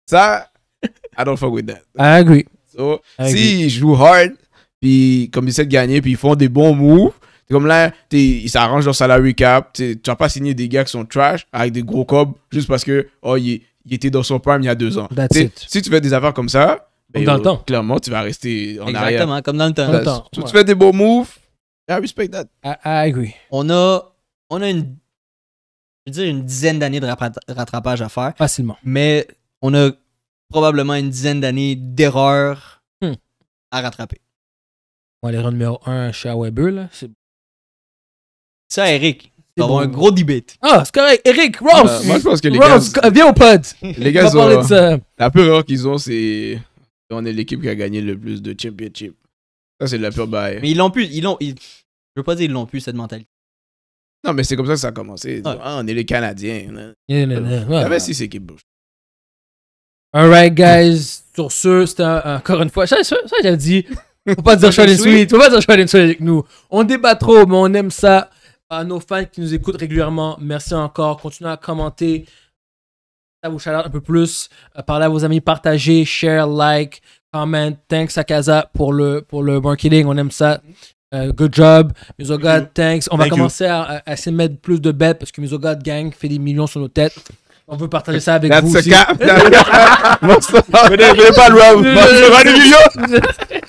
Ça, I don't fuck with that. agree. So, I agree. si ils jouent hard, puis comme ils essaient de gagner, puis ils font des bons moves, c'est comme là, ils s'arrangent leur salary cap. Tu vas pas signé des gars qui sont trash avec des gros cobs juste parce que, oh, il, était dans son prime il y a deux ans. Si tu fais des affaires comme ça, ben, clairement, tu vas rester en arrière. Exactement, comme dans le temps. si Tu, fais des beaux moves. I respect that. I, agree. On a, on a une, une dizaine d'années de rattrapage à faire. Facilement. Mais on a probablement une dizaine d'années d'erreurs hmm. à rattraper. l'erreur numéro un chez Weber, là, c'est ça, Eric. On un gros débat. Ah, c'est correct. Eric, Ross, moi, je pense que les Viens au pod! Les gars, on va parler de ça. la peur qu'ils ont, c'est. On est l'équipe qui a gagné le plus de championship. Ça, c'est de la pure baille. Mais ils l'ont plus. Ils l'ont, Je veux pas dire ils l'ont plus, cette mentalité. Non, mais c'est comme ça que ça a commencé. Ah. ah on est les Canadiens. Hein. Yeah, mais si Ouais. six équipes bouches. Alright, guys. Sur ce, c'était encore une fois. Ça, ça, dit. j'avais dit. Faut pas dire Suite. On ne Faut pas dire Charlie sweet avec nous. On débat trop, mais on aime ça à nos fans qui nous écoutent régulièrement, merci encore. Continuez à commenter, ça vous chaleur un peu plus, euh, parlez à vos amis, partagez, share, like, comment. Thanks à Kaza pour le, pour le marketing, on aime ça. Euh, good job. Misogod, thanks. On va commencer à, à, mettre plus de bêtes parce que Misogod Gang fait des millions sur nos têtes. On veut partager ça avec vous. Venez, pas On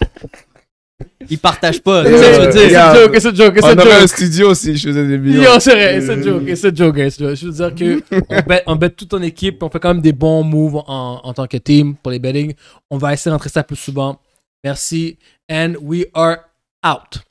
ils partagent pas. Euh, c'est joke, c'est joke, c'est joke. On aurait un studio si je faisais des millions. c'est vrai, c'est joke, euh. c'est joke. Je veux dire que on bet, toute ton équipe, on fait quand même des bons moves en, en tant que team pour les betting. On va essayer d'entrer ça plus souvent. Merci, and we are out.